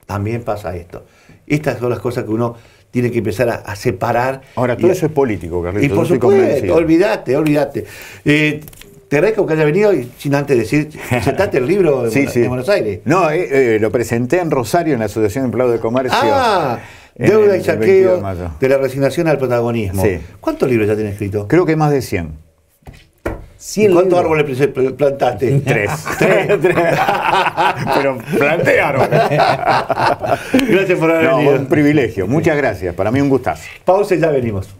también pasa esto. Estas son las cosas que uno tiene que empezar a, separar. Ahora, todo eso es político, Carlitos. Y por supuesto, olvídate, olvídate. Eh, te agradezco que haya venido y sin antes decir, presentaste el libro de, Buenos, Aires. No, eh, eh, lo presenté en Rosario, en la Asociación de Empleados de Comercio. Ah. Deuda y saqueo de, la resignación al protagonismo. ¿Cuántos libros ya tiene escrito? Creo que más de 100. ¿Cuántos árboles plantaste? Tres. Pero planté árboles. gracias por haber venido. Un privilegio. Muchas gracias. Para mí un gustazo. Pausa y ya venimos.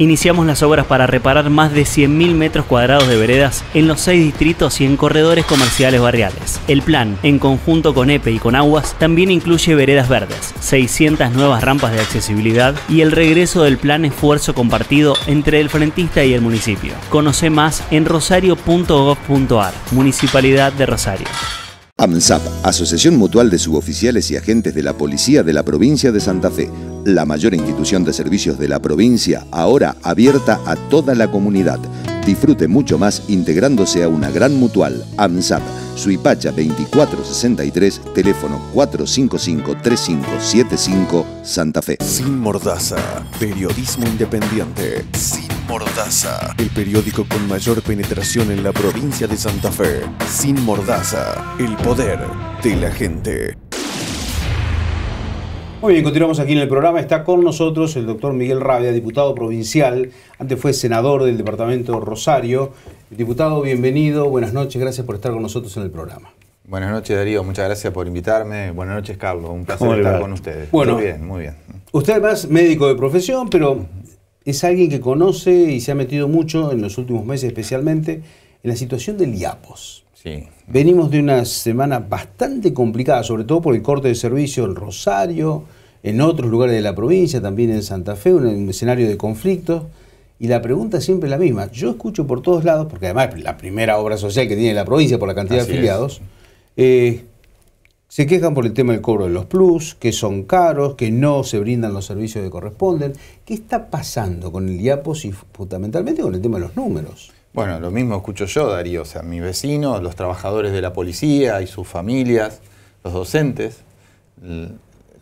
Iniciamos las obras para reparar más de 100.000 metros cuadrados de veredas en los seis distritos y en corredores comerciales barriales. El plan, en conjunto con EPE y con Aguas, también incluye veredas verdes, 600 nuevas rampas de accesibilidad y el regreso del plan esfuerzo compartido entre el frentista y el municipio. Conoce más en rosario.gov.ar, Municipalidad de Rosario. AMSAP, Asociación Mutual de Suboficiales y Agentes de la Policía de la Provincia de Santa Fe, la mayor institución de servicios de la provincia, ahora abierta a toda la comunidad. Disfrute mucho más integrándose a una gran mutual. AMSAP, Suipacha 2463, teléfono 455-3575, Santa Fe. Sin Mordaza, periodismo independiente. Sin Mordaza, el periódico con mayor penetración en la provincia de Santa Fe. Sin Mordaza, el poder de la gente. Muy bien, continuamos aquí en el programa. Está con nosotros el doctor Miguel Rabia, diputado provincial, antes fue senador del departamento Rosario. Diputado, bienvenido, buenas noches, gracias por estar con nosotros en el programa. Buenas noches Darío, muchas gracias por invitarme. Buenas noches Carlos, un placer estar con ustedes. Bueno, muy bien, muy bien. Usted además médico de profesión, pero es alguien que conoce y se ha metido mucho en los últimos meses especialmente en la situación del IAPOS. Venimos de una semana bastante complicada, sobre todo por el corte de servicio en Rosario, en otros lugares de la provincia, también en Santa Fe, un escenario de conflictos. Y la pregunta siempre es la misma. Yo escucho por todos lados, porque además es la primera obra social que tiene la provincia por la cantidad de afiliados, eh, se quejan por el tema del cobro de los plus, que son caros, que no se brindan los servicios que corresponden. ¿Qué está pasando con el IAPOS y fundamentalmente con el tema de los números? Bueno, lo mismo escucho yo, Darío, o sea, mi vecino, los trabajadores de la policía y sus familias, los docentes,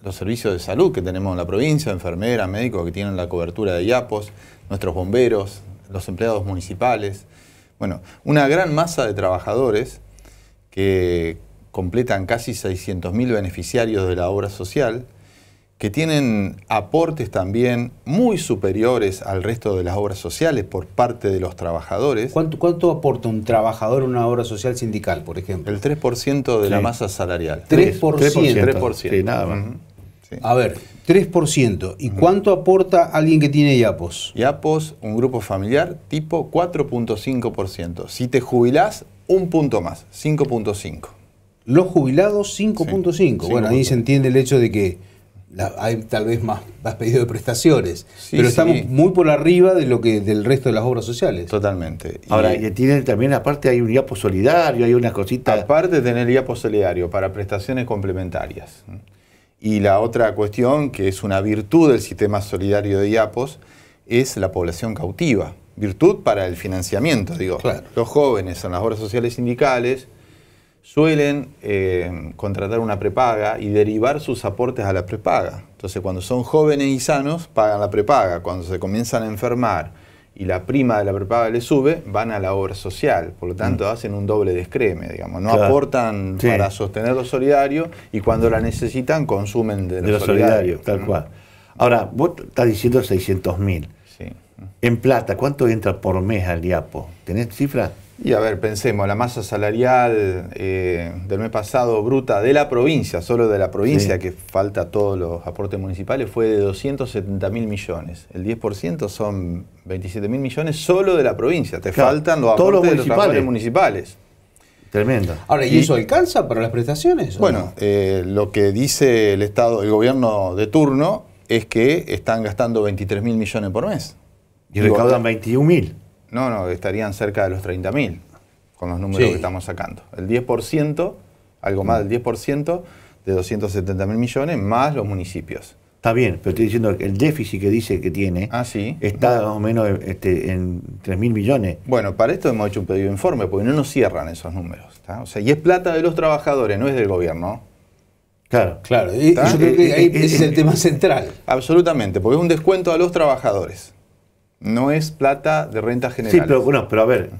los servicios de salud que tenemos en la provincia, enfermeras, médicos que tienen la cobertura de IAPOS, nuestros bomberos, los empleados municipales. Bueno, una gran masa de trabajadores que completan casi 600.000 beneficiarios de la obra social, que tienen aportes también muy superiores al resto de las obras sociales por parte de los trabajadores. ¿Cuánto, aporta un trabajador a una obra social sindical, por ejemplo? El 3% de la masa salarial. 3%. nada A ver, 3%. ¿Y cuánto aporta alguien que tiene IAPOS? IAPOS, un grupo familiar, tipo 4.5%. Si te jubilás, un punto más, 5.5. Los jubilados, 5.5. bueno, ahí se entiende el hecho de que hay tal vez más, pedidos pedido de prestaciones, pero estamos muy por arriba de lo que del resto de las obras sociales. Totalmente. Ahora, y tiene también aparte hay un IAPO solidario, hay unas cositas. Aparte de tener IAPO solidario para prestaciones complementarias. Y la otra cuestión, que es una virtud del sistema solidario de IAPOS, es la población cautiva. Virtud para el financiamiento, digo. Los jóvenes en las obras sociales sindicales, suelen eh, contratar una prepaga y derivar sus aportes a la prepaga. Entonces, cuando son jóvenes y sanos, pagan la prepaga. Cuando se comienzan a enfermar y la prima de la prepaga le sube, van a la obra social. Por lo mm. tanto, hacen un doble descreme, digamos. No aportan para sostener lo solidario y cuando la necesitan, consumen de lo, solidario, Tal mm. cual. Ahora, vos estás diciendo 600 mil. Sí. En plata, ¿cuánto entra por mes al diapo ¿Tenés cifras? Y a ver, pensemos, la masa salarial eh, del mes pasado bruta de la provincia, solo de la provincia, que falta todos los aportes municipales, fue de 270 mil millones. El 10% son 27 mil millones solo de la provincia. Te faltan los aportes los de los municipales. Tremendo. Ahora, ¿y, eso alcanza para las prestaciones? Bueno, eh, lo que dice el Estado, el gobierno de turno, es que están gastando 23 mil millones por mes. Y recaudan 21 mil. No, no, estarían cerca de los 30.000 con los números que estamos sacando. El 10%, algo más del 10% de 270.000 millones, más los municipios. Está bien, pero estoy diciendo que el déficit que dice que tiene ah, está más o menos este, en 3.000 millones. Bueno, para esto hemos hecho un pedido de informe, porque no nos cierran esos números. sea, y es plata de los trabajadores, no es del gobierno. Claro, claro. yo creo que ahí es el tema central. Absolutamente, porque es un descuento a los trabajadores. No es plata de renta general. Sí, pero, pero a ver,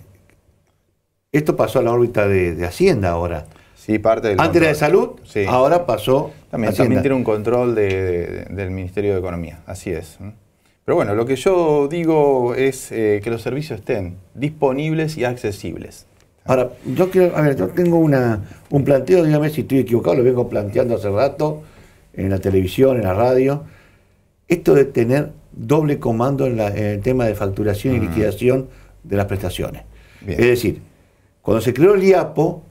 esto pasó a la órbita de, Hacienda ahora. Sí, parte del Antes era de salud, ahora pasó. También, también tiene un control de, del Ministerio de Economía, así es. Pero bueno, lo que yo digo es eh, que los servicios estén disponibles y accesibles. Ahora, yo quiero, a ver, yo tengo una, un planteo, dígame si estoy equivocado, lo vengo planteando hace rato en la televisión, en la radio, esto de tener doble comando en, el tema de facturación y mm. liquidación de las prestaciones. Es decir, cuando se creó el IAPO,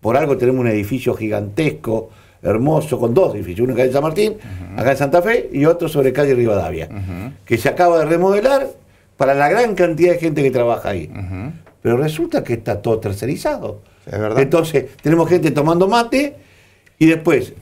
por algo tenemos un edificio gigantesco, hermoso, con dos edificios, uno en calle San Martín, acá en Santa Fe, y otro sobre calle Rivadavia, que se acaba de remodelar para la gran cantidad de gente que trabaja ahí. Pero resulta que está todo tercerizado. verdad. Entonces, tenemos gente tomando mate y después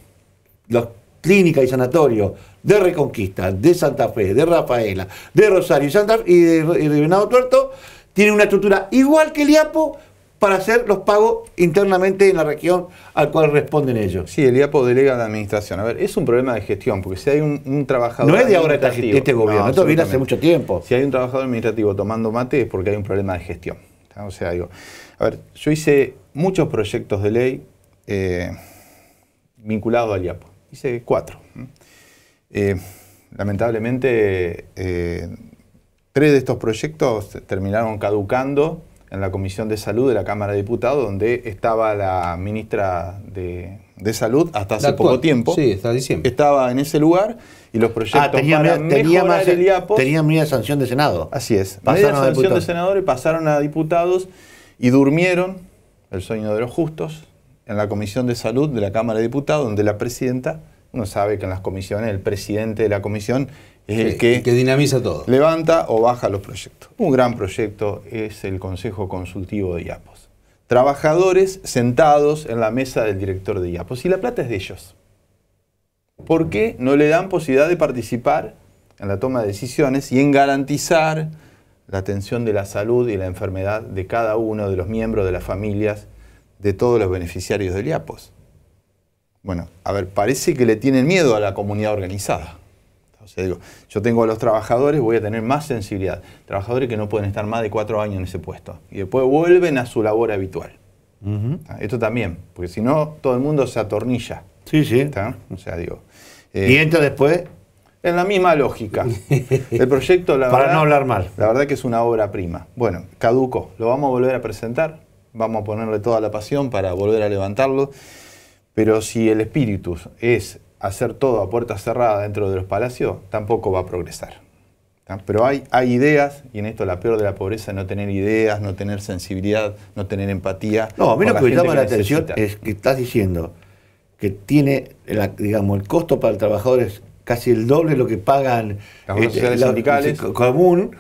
los Clínica y Sanatorio de Reconquista, de Santa Fe, de Rafaela, de Rosario y, de, de Tuerto, tiene una estructura igual que el IAPO para hacer los pagos internamente en la región al cual responden ellos. Sí, el IAPO delega la administración. A ver, es un problema de gestión, porque si hay un, un trabajador. No es de ahora este gobierno, esto viene hace mucho tiempo. Si hay un trabajador administrativo tomando mate es porque hay un problema de gestión. O sea, digo, a ver, yo hice muchos proyectos de ley eh, vinculados al IAPO hice cuatro. Eh, lamentablemente, eh, tres de estos proyectos terminaron caducando en la Comisión de Salud de la Cámara de Diputados, donde estaba la ministra de, Salud hasta hace poco tiempo. Sí, está diciembre. Estaba en ese lugar y los proyectos ah, tenían tenía, media sanción de Senado. Así es. Pasaron media sanción de senadores pasaron a diputados y durmieron el sueño de los justos en la Comisión de Salud de la Cámara de Diputados, donde la presidenta, no sabe que en las comisiones el presidente de la comisión es el que, que, dinamiza todo. Levanta o baja los proyectos. Un gran proyecto es el Consejo Consultivo de IAPOS. Trabajadores sentados en la mesa del director de IAPOS. Y la plata es de ellos. ¿Por qué no le dan posibilidad de participar en la toma de decisiones y en garantizar la atención de la salud y la enfermedad de cada uno de los miembros de las familias de todos los beneficiarios de Liapos, Bueno, a ver, parece que le tienen miedo a la comunidad organizada. O sea, digo, yo tengo a los trabajadores, voy a tener más sensibilidad. Trabajadores que no pueden estar más de cuatro años en ese puesto. Y después vuelven a su labor habitual. Ah, esto también, porque si no, todo el mundo se atornilla. Sí, sí. O sea, digo. Eh, ¿Y entra después? En la misma lógica. El proyecto, la Para no hablar mal. La verdad que es una obra prima. Bueno, caduco. ¿Lo vamos a volver a presentar? vamos a ponerle toda la pasión para volver a levantarlo, pero si el espíritu es hacer todo a puerta cerrada dentro de los palacios, tampoco va a progresar. Pero hay, ideas, y en esto la peor de la pobreza es no tener ideas, no tener sensibilidad, no tener empatía. No, a mí lo que me llama la atención es que estás diciendo que tiene, digamos, el costo para el trabajador es casi el doble de lo que pagan las sociedades eh, eh, sindicales. común,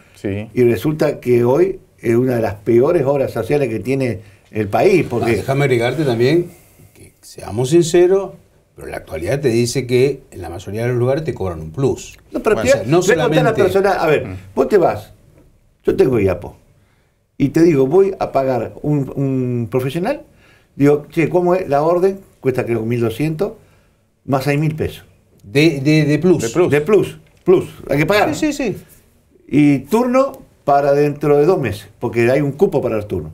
y resulta que hoy es una de las peores obras sociales que tiene el país. Ah, porque... déjame agregarte también, que seamos sinceros, pero la actualidad te dice que en la mayoría de los lugares te cobran un plus. No, pero solamente... a a ver, mm. vos te vas, yo tengo IAPO, y te digo, voy a pagar un, profesional, digo, che, ¿cómo es la orden? Cuesta creo 1.200, más 6.000 pesos. De, de, plus. de plus. De plus, plus, hay que pagar. Sí, sí, sí. Y turno, para dentro de dos meses, porque hay un cupo para el turno.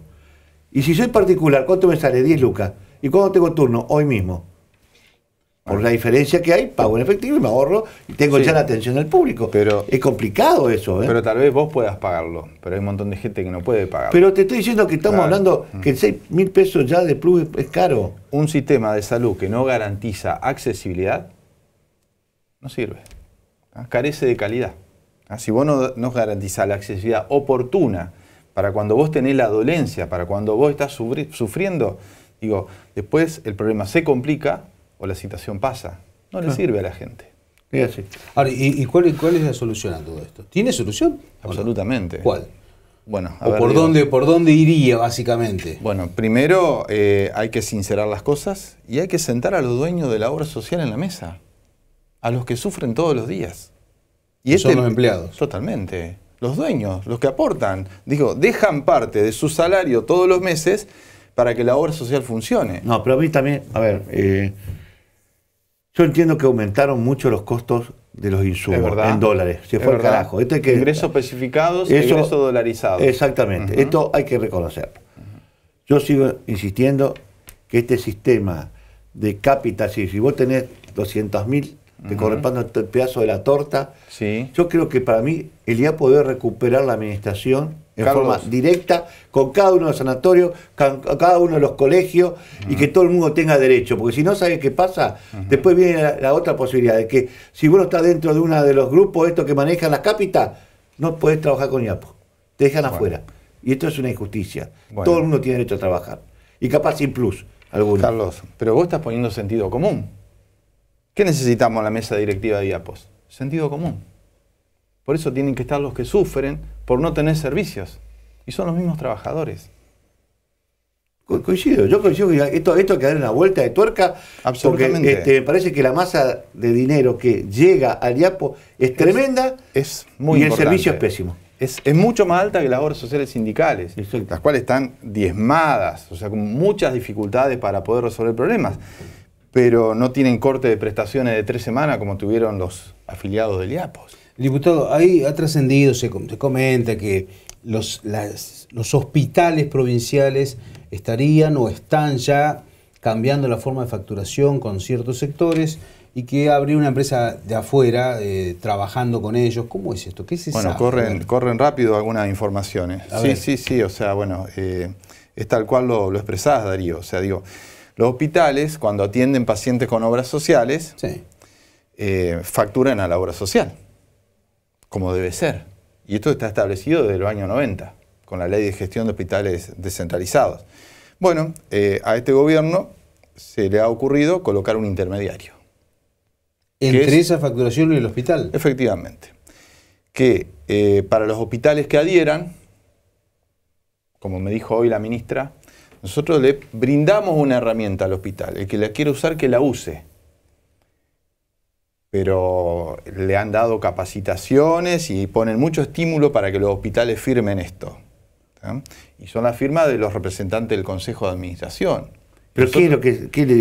Y si soy particular, ¿cuánto me sale? 10 lucas. ¿Y cuándo tengo turno? Hoy mismo. Por la diferencia que hay, pago en efectivo y me ahorro y tengo ya la atención del público. es complicado eso. ¿eh? Pero tal vez vos puedas pagarlo, pero hay un montón de gente que no puede pagarlo. Pero te estoy diciendo que estamos hablando mm. que 6 mil pesos ya de plus es caro. Un sistema de salud que no garantiza accesibilidad no sirve, ¿eh? carece de calidad. Así vos no, no garantizás la accesibilidad oportuna para cuando vos tenés la dolencia, para cuando vos estás sufriendo, digo, después el problema se complica o la situación pasa. No le sirve a la gente. Y Ahora, ¿y, cuál, es la solución a todo esto? ¿Tiene solución? Absolutamente. ¿Cuál? Bueno, o por, dónde, ¿Por dónde iría básicamente? Bueno, primero eh, hay que sincerar las cosas y hay que sentar a los dueños de la obra social en la mesa, a los que sufren todos los días. Y este, son los empleados. Totalmente. Los dueños, los que aportan. Digo, dejan parte de su salario todos los meses para que la obra social funcione. No, pero a mí también, a ver, eh, yo entiendo que aumentaron mucho los costos de los insumos en dólares. Se fue al carajo. ingresos especificados, eso, ingresos dolarizados. Exactamente. Esto hay que reconocer. Yo sigo insistiendo que este sistema de capital, si vos tenés 200 mil te este el pedazo de la torta. Sí. Yo creo que para mí el IAPO debe recuperar la administración en forma directa con cada uno de los sanatorios, con cada uno de los colegios y que todo el mundo tenga derecho, porque si no sabes qué pasa, después viene la, otra posibilidad de que si uno está dentro de uno de los grupos estos que manejan las cápitas, no puedes trabajar con IAPO, te dejan afuera. Y esto es una injusticia. Todo el mundo tiene derecho a trabajar y capaz sin plus alguno. Carlos, pero vos estás poniendo sentido común. ¿Qué necesitamos en la mesa directiva de IAPOS? Sentido común. Por eso tienen que estar los que sufren por no tener servicios. Y son los mismos trabajadores. coincido, yo coincido que esto, esto hay que dar una vuelta de tuerca. Absolutamente. Este, me parece que la masa de dinero que llega al IAPO es tremenda. Y el servicio es pésimo. Es, mucho más alta que las obras sociales sindicales, las cuales están diezmadas, o sea, con muchas dificultades para poder resolver problemas pero no tienen corte de prestaciones de tres semanas como tuvieron los afiliados del IAPOS. Diputado, ahí ha trascendido, se, comenta que los, hospitales provinciales estarían o están ya cambiando la forma de facturación con ciertos sectores y que habría una empresa de afuera eh, trabajando con ellos. ¿Cómo es esto? ¿Qué es Bueno, corren, corren rápido algunas informaciones. sí, sí, sí, o sea, bueno, eh, es tal cual lo, lo expresás, Darío. O sea, digo, los hospitales, cuando atienden pacientes con obras sociales, eh, facturan a la obra social, como debe ser. Y esto está establecido desde el año 90, con la ley de gestión de hospitales descentralizados. Bueno, eh, a este gobierno se le ha ocurrido colocar un intermediario. Entre esa facturación y el hospital. Efectivamente. Que eh, para los hospitales que adhieran, como me dijo hoy la ministra, nosotros le brindamos una herramienta al hospital. El que la quiere usar, que la use. Pero le han dado capacitaciones y ponen mucho estímulo para que los hospitales firmen esto. Y son las firmas de los representantes del Consejo de Administración. ¿Pero qué es lo que qué le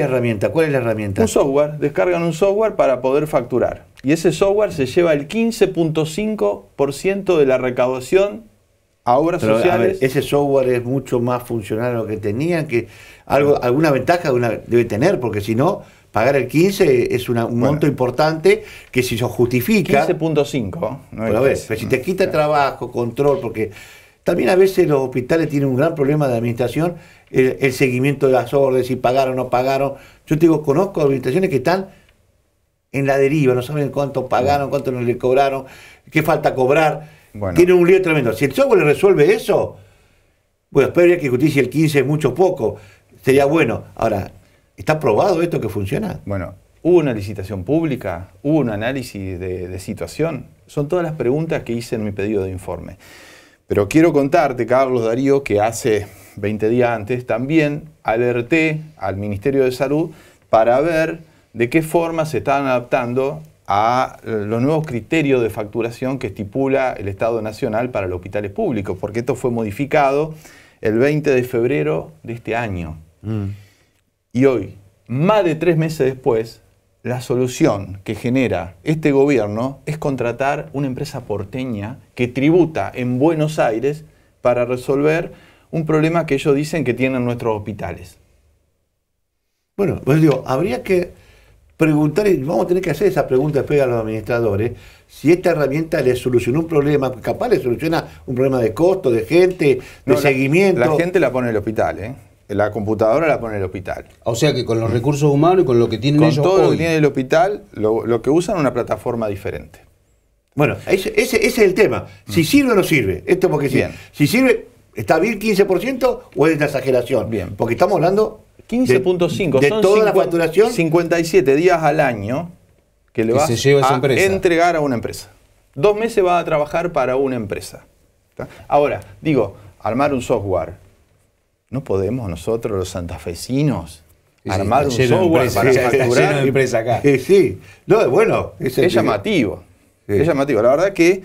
herramienta? ¿Cuál es la herramienta? Un software. Descargan un software para poder facturar. Y ese software se lleva el 15.5% de la recaudación Ahora sociales. ese software es mucho más funcional de lo que tenían, que algo, alguna ventaja debe tener, porque si no, pagar el 15 es un monto importante que si se justifica... 15.5, ¿no? a si te quita trabajo, control, porque también a veces los hospitales tienen un gran problema de administración, el, el seguimiento de las órdenes, si pagaron o no pagaron. Yo te digo, conozco administraciones que están en la deriva, no saben cuánto pagaron, cuánto no le cobraron, qué falta cobrar. Tiene un lío tremendo. Si el software le resuelve eso, bueno, espero que justicia el 15 es mucho poco. Sería bueno. Ahora, ¿está probado esto que funciona? Bueno, ¿hubo una licitación pública? ¿Hubo un análisis de, situación? Son todas las preguntas que hice en mi pedido de informe. Pero quiero contarte, Carlos Darío, que hace 20 días antes también alerté al Ministerio de Salud para ver de qué forma se están adaptando a los nuevos criterios de facturación que estipula el Estado Nacional para los hospitales públicos, porque esto fue modificado el 20 de febrero de este año. Mm. Y hoy, más de tres meses después, la solución que genera este gobierno es contratar una empresa porteña que tributa en Buenos Aires para resolver un problema que ellos dicen que tienen nuestros hospitales. Bueno, pues digo, habría que preguntar, vamos a tener que hacer esas preguntas después a los administradores, si esta herramienta le solucionó un problema, capaz le soluciona un problema de costo, de gente, de seguimiento. La, gente la pone en el hospital, ¿eh? La computadora la pone en el hospital. O sea que con los recursos humanos y con lo que tienen con todo lo que el hospital, lo, que usan es una plataforma diferente. Bueno, ese, es el tema. Si mm. sirve o no sirve. Esto porque si, si sirve, ¿está bien 15% o es una exageración? Bien. Porque estamos hablando 15.5. son toda la facturación. 57 días al año que le vas a entregar a una empresa. Dos meses va a trabajar para una empresa. Ahora, digo, armar un software. No podemos nosotros, los santafesinos, armar un software para facturar una Empresa acá. Sí, sí. No, bueno, es llamativo. Es llamativo. La verdad que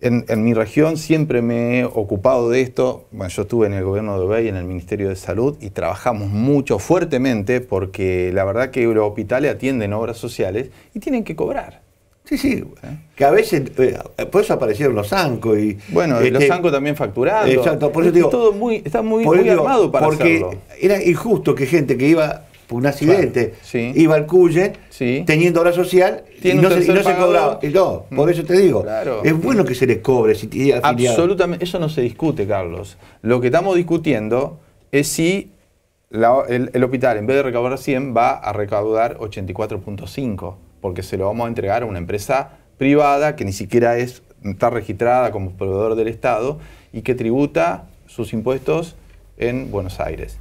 en, mi región siempre me he ocupado de esto. Bueno, yo estuve en el gobierno de Obey, en el Ministerio de Salud, y trabajamos mucho, fuertemente, porque la verdad que los hospitales atienden obras sociales y tienen que cobrar. Sí, sí. ¿Eh? Que a veces, eh, por eso aparecieron los zancos y... Bueno, los este, ANCO también facturando. Exacto, por eso Todo está muy, muy armado para hacerlo. Porque era injusto que gente que iba por un accidente, claro, teniendo obra social, y no, se, no mm. por eso te digo, es bueno que se les cobre. Si Absolutamente, eso no se discute, Carlos. Lo que estamos discutiendo es si el, hospital, en vez de recaudar 100, va a recaudar 84.5, porque se lo vamos a entregar a una empresa privada que ni siquiera es, está registrada como proveedor del Estado y que tributa sus impuestos en Buenos Aires.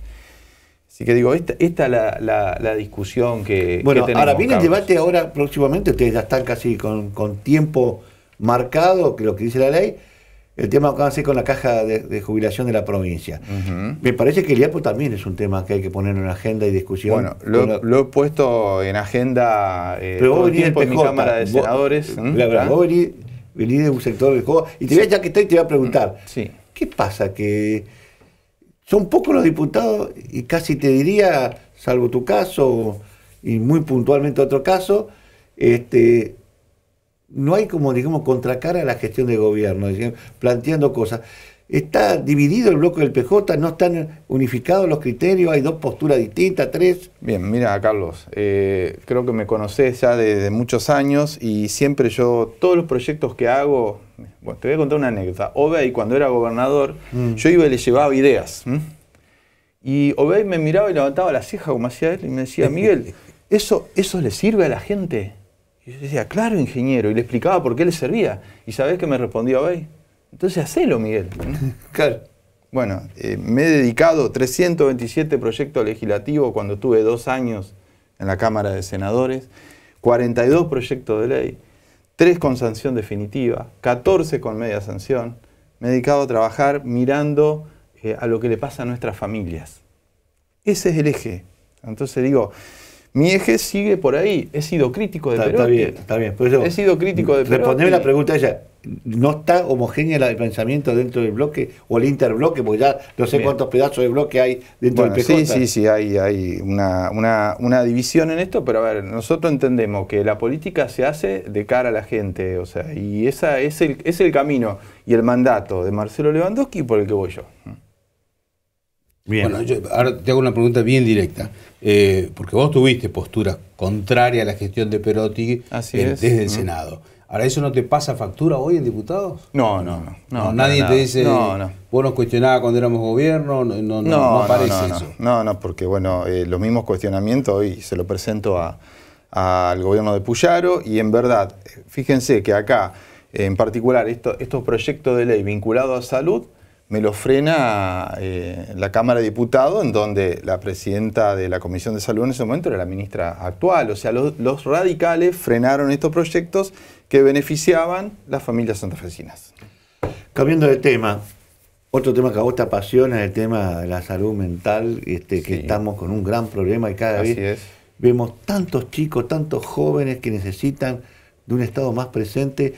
Así que digo, esta, es la, discusión que. Bueno, ahora viene el debate ahora próximamente, ustedes ya están casi con, tiempo marcado, que lo que dice la ley, el tema que van a hacer con la caja de, jubilación de la provincia. Me parece que el IAPO también es un tema que hay que poner en agenda y discusión. Bueno, lo, he puesto en agenda eh, Pero todo en mi Cámara de Senadores. Eh, ¿eh? ¿Ah? Vos, La venís, de un sector del juego. Y te voy, a, que estoy, te voy a preguntar. Sí. ¿Qué pasa que.? Son pocos los diputados, y casi te diría, salvo tu caso y muy puntualmente otro caso, este, no hay como, digamos, contracara a la gestión de gobierno, planteando cosas. Está dividido el bloque del PJ, no están unificados los criterios, hay dos posturas distintas, tres. Bien, mira, Carlos, eh, creo que me conoces ya desde muchos años y siempre yo, todos los proyectos que hago, bueno, te voy a contar una anécdota. Obey, cuando era gobernador, mm. yo iba y le llevaba ideas. Y Obey me miraba y levantaba la ceja, como hacía él, y me decía, Miguel, ¿eso, ¿eso le sirve a la gente? Y yo decía, claro, ingeniero, y le explicaba por qué le servía. ¿Y sabes qué me respondía Obey? Entonces hacelo, Miguel. Bueno, eh, me he dedicado 327 proyectos legislativos cuando tuve dos años en la Cámara de Senadores, 42 proyectos de ley, 3 con sanción definitiva, 14 con media sanción. Me he dedicado a trabajar mirando eh, a lo que le pasa a nuestras familias. Ese es el eje. Entonces digo, mi eje sigue por ahí. He sido crítico de está, Está bien, está bien. He sido crítico de Perotti. Respondeme la pregunta ella. ¿No está homogénea el pensamiento dentro del bloque o el interbloque? Porque ya no sé cuántos pedazos de bloque hay dentro del PJ. Sí, sí, sí, hay, hay una, división en esto, pero a ver, nosotros entendemos que la política se hace de cara a la gente, o sea, y esa es el, es el camino y el mandato de Marcelo Lewandowski por el que voy yo. Bueno, yo ahora te hago una pregunta bien directa, eh, porque vos tuviste postura contraria a la gestión de Perotti desde el Senado. ¿Ahora eso no te pasa factura hoy en diputados? No, no, no. nadie te dice, no, no. vos nos cuestionabas cuando éramos gobierno, no, no, aparece eso. No, no, porque bueno, eh, los mismos cuestionamientos hoy se lo presento al gobierno de Puyaro y en verdad, fíjense que acá, en particular, estos proyectos de ley vinculados a salud, me lo frena eh, la Cámara de Diputados, en donde la presidenta de la Comisión de Salud en ese momento era la ministra actual. O sea, los, radicales frenaron estos proyectos que beneficiaban las familias santafesinas. Cambiando de tema, otro tema que a vos te apasiona es el tema de la salud mental, este, que estamos con un gran problema y cada vez vemos tantos chicos, tantos jóvenes que necesitan de un Estado más presente.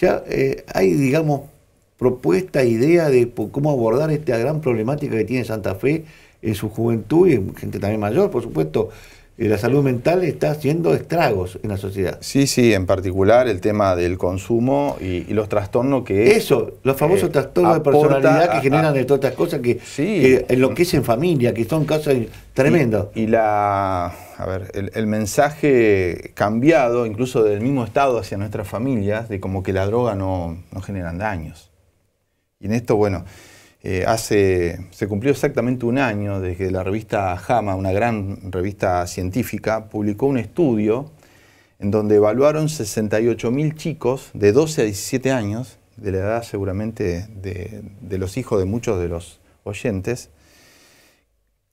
Ya eh, hay, digamos, propuesta, idea de cómo abordar esta gran problemática que tiene Santa Fe en su juventud y en gente también mayor, por supuesto. Eh, la salud mental está haciendo estragos en la sociedad. Sí, sí, en particular el tema del consumo y, los trastornos que... Eso, los famosos eh, trastornos de personalidad que generan de todas estas cosas que, lo que enloquecen familia, que son casos tremendos Y, la... A ver, el, mensaje cambiado, incluso del mismo Estado hacia nuestras familias, de como que la droga no, no generan daños. Y en esto, bueno, eh, hace, se cumplió exactamente un año desde que la revista JAMA, una gran revista científica, publicó un estudio en donde evaluaron 68.000 chicos de 12 a 17 años, de la edad seguramente de, de los hijos de muchos de los oyentes,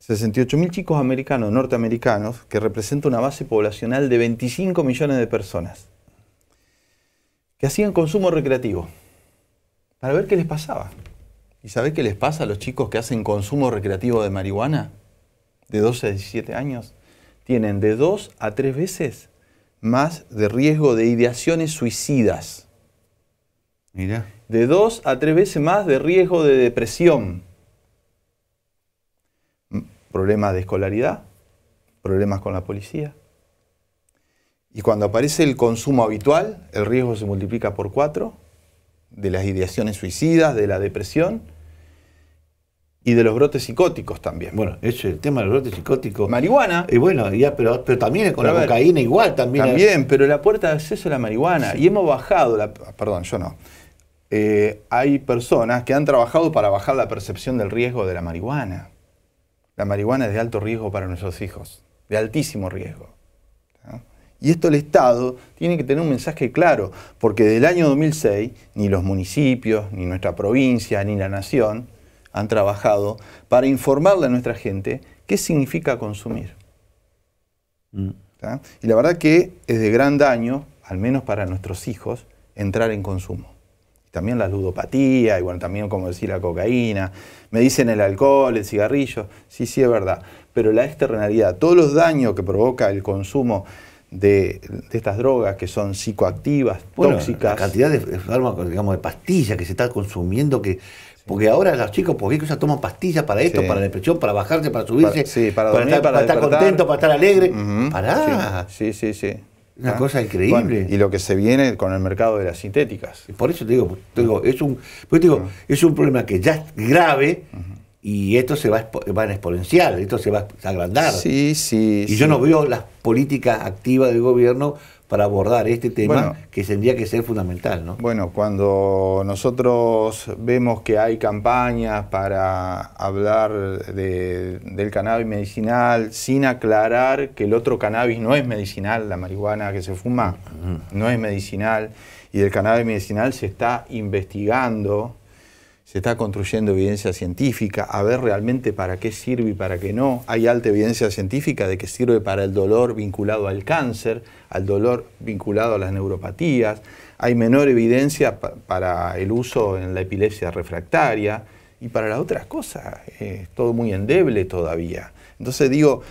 68.000 chicos americanos, norteamericanos, que representa una base poblacional de 25 millones de personas, que hacían consumo recreativo para ver qué les pasaba. ¿Y sabés qué les pasa a los chicos que hacen consumo recreativo de marihuana? De 12 a 17 años. Tienen de 2 a 3 veces más de riesgo de ideaciones suicidas. Mira. De 2 a 3 veces más de riesgo de depresión. Problemas de escolaridad, problemas con la policía. Y cuando aparece el consumo habitual, el riesgo se multiplica por 4 de las ideaciones suicidas, de la depresión y de los brotes psicóticos también. Bueno, eso es el tema de los brotes psicóticos. Marihuana. Eh, y bueno, pero, pero también con la cocaína igual también. También, pero la puerta de acceso a la marihuana. Y hemos bajado, la, perdón, yo no. Eh, hay personas que han trabajado para bajar la percepción del riesgo de la marihuana. La marihuana es de alto riesgo para nuestros hijos, de altísimo riesgo. Y esto el Estado tiene que tener un mensaje claro, porque el año 2006 ni los municipios, ni nuestra provincia, ni la nación han trabajado para informarle a nuestra gente qué significa consumir. Mm. Y la verdad que es de gran daño, al menos para nuestros hijos, entrar en consumo. También la ludopatía, y bueno, también como decir la cocaína, me dicen el alcohol, el cigarrillo, sí, sí es verdad, pero la externalidad, todos los daños que provoca el consumo de, estas drogas que son psicoactivas, tóxicas. La cantidad de fármacos, digamos, de pastillas que se están consumiendo, que porque ahora los chicos, por qué cosa toman pastillas para esto, para la depresión, para bajarse, para subirse, para, dormir, para, estar, contento, para estar alegre. para Sí, sí, sí. Una ah. cosa increíble. y lo que se viene con el mercado de las sintéticas. Por eso te digo, te digo es un, digo, es un problema que ya es grave, y esto se va, a en exponencial, esto se va a agrandar. Sí, sí. Y yo no veo las políticas activas del gobierno para abordar este tema que tendría que ser fundamental. ¿no? Bueno, cuando nosotros vemos que hay campañas para hablar del cannabis medicinal sin aclarar que el otro cannabis no es medicinal, la marihuana que se fuma no es medicinal y el cannabis medicinal se está investigando se está construyendo evidencia científica, a ver realmente para qué sirve y para qué no. Hay alta evidencia científica de que sirve para el dolor vinculado al cáncer, al dolor vinculado a las neuropatías. Hay menor evidencia para el uso en la epilepsia refractaria y para las otras cosas. Eh, es todo muy endeble todavía. Entonces digo,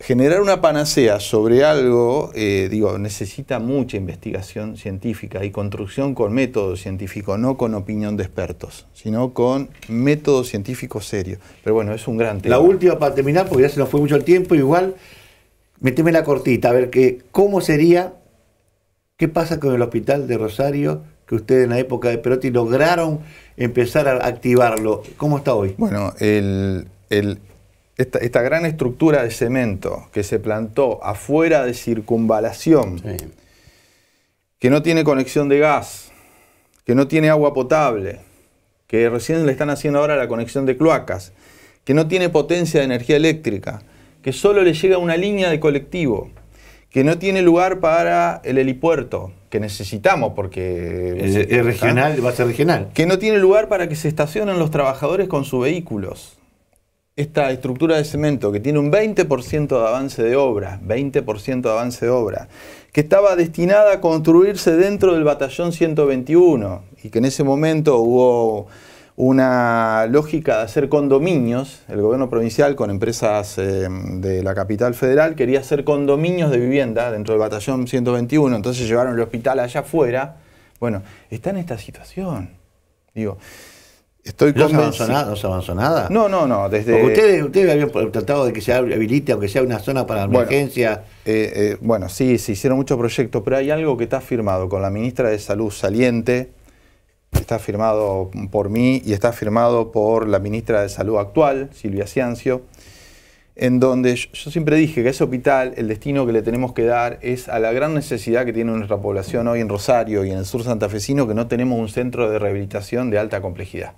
generar una panacea sobre algo, eh, digo, necesita mucha investigación científica y construcción con método científico, no con opinión de expertos, sino con método científico serio. Pero bueno, es un gran tema. La última para terminar, porque ya se nos fue mucho el tiempo, igual, meteme la cortita, a ver que, cómo sería, qué pasa con el hospital de Rosario que ustedes en la época de Perotti lograron empezar a activarlo. ¿Cómo está hoy? Bueno, el, el esta, gran estructura de cemento que se plantó afuera de circunvalación, que no tiene conexión de gas, que no tiene agua potable, que recién le están haciendo ahora la conexión de cloacas, que no tiene potencia de energía eléctrica, que solo le llega una línea de colectivo, que no tiene lugar para el helipuerto, que necesitamos porque... Es, regional, va a ser regional. Que no tiene lugar para que se estacionen los trabajadores con sus vehículos esta estructura de cemento que tiene un 20% de avance de obra, 20% de avance de obra, que estaba destinada a construirse dentro del batallón 121 y que en ese momento hubo una lógica de hacer condominios, el gobierno provincial con empresas eh, de la capital federal quería hacer condominios de vivienda dentro del batallón 121, entonces llevaron el hospital allá afuera. Bueno, está en esta situación. Digo, no Se avanzó, nada. No, no, no. Desde... ustedes, ustedes habían tratado de que se habilite, aunque sea una zona para emergencia. Bueno, eh, eh, bueno, sí, se hicieron muchos proyectos, pero hay algo que está firmado con la ministra de Salud saliente, está firmado por mí y está firmado por la ministra de Salud actual, Silvia Ciancio, en donde yo siempre dije que ese hospital, el destino que le tenemos que dar es a la gran necesidad que tiene nuestra población hoy en Rosario y en el sur santafesino, que no tenemos un centro de rehabilitación de alta complejidad.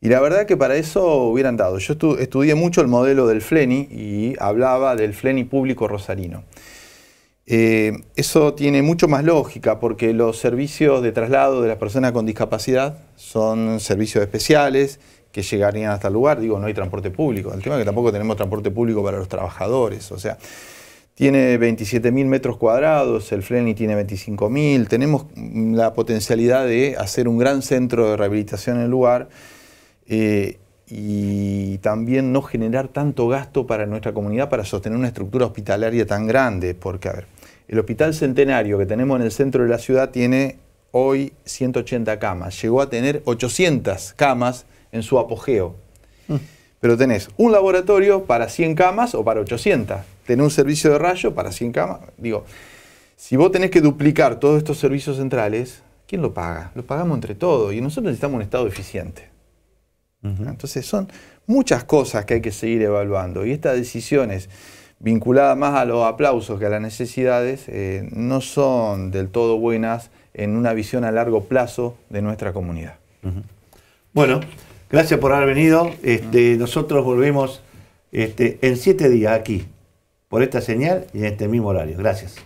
Y la verdad que para eso hubieran dado. Yo estudié mucho el modelo del FLENI y hablaba del FLENI público rosarino. Eh, eso tiene mucho más lógica porque los servicios de traslado de las personas con discapacidad son servicios especiales que llegarían hasta el lugar. Digo, no hay transporte público. El tema es que tampoco tenemos transporte público para los trabajadores. O sea, tiene 27.000 metros cuadrados, el FLENI tiene 25.000. Tenemos la potencialidad de hacer un gran centro de rehabilitación en el lugar eh, y también no generar tanto gasto para nuestra comunidad para sostener una estructura hospitalaria tan grande. Porque, a ver, el hospital centenario que tenemos en el centro de la ciudad tiene hoy 180 camas, llegó a tener 800 camas en su apogeo. Mm. Pero tenés un laboratorio para 100 camas o para 800, tenés un servicio de rayo para 100 camas. Digo, si vos tenés que duplicar todos estos servicios centrales, ¿quién lo paga? Lo pagamos entre todos y nosotros necesitamos un Estado eficiente. Entonces son muchas cosas que hay que seguir evaluando y estas decisiones vinculadas más a los aplausos que a las necesidades eh, no son del todo buenas en una visión a largo plazo de nuestra comunidad. Bueno, gracias por haber venido. Este, nosotros volvemos este, en siete días aquí, por esta señal y en este mismo horario. Gracias.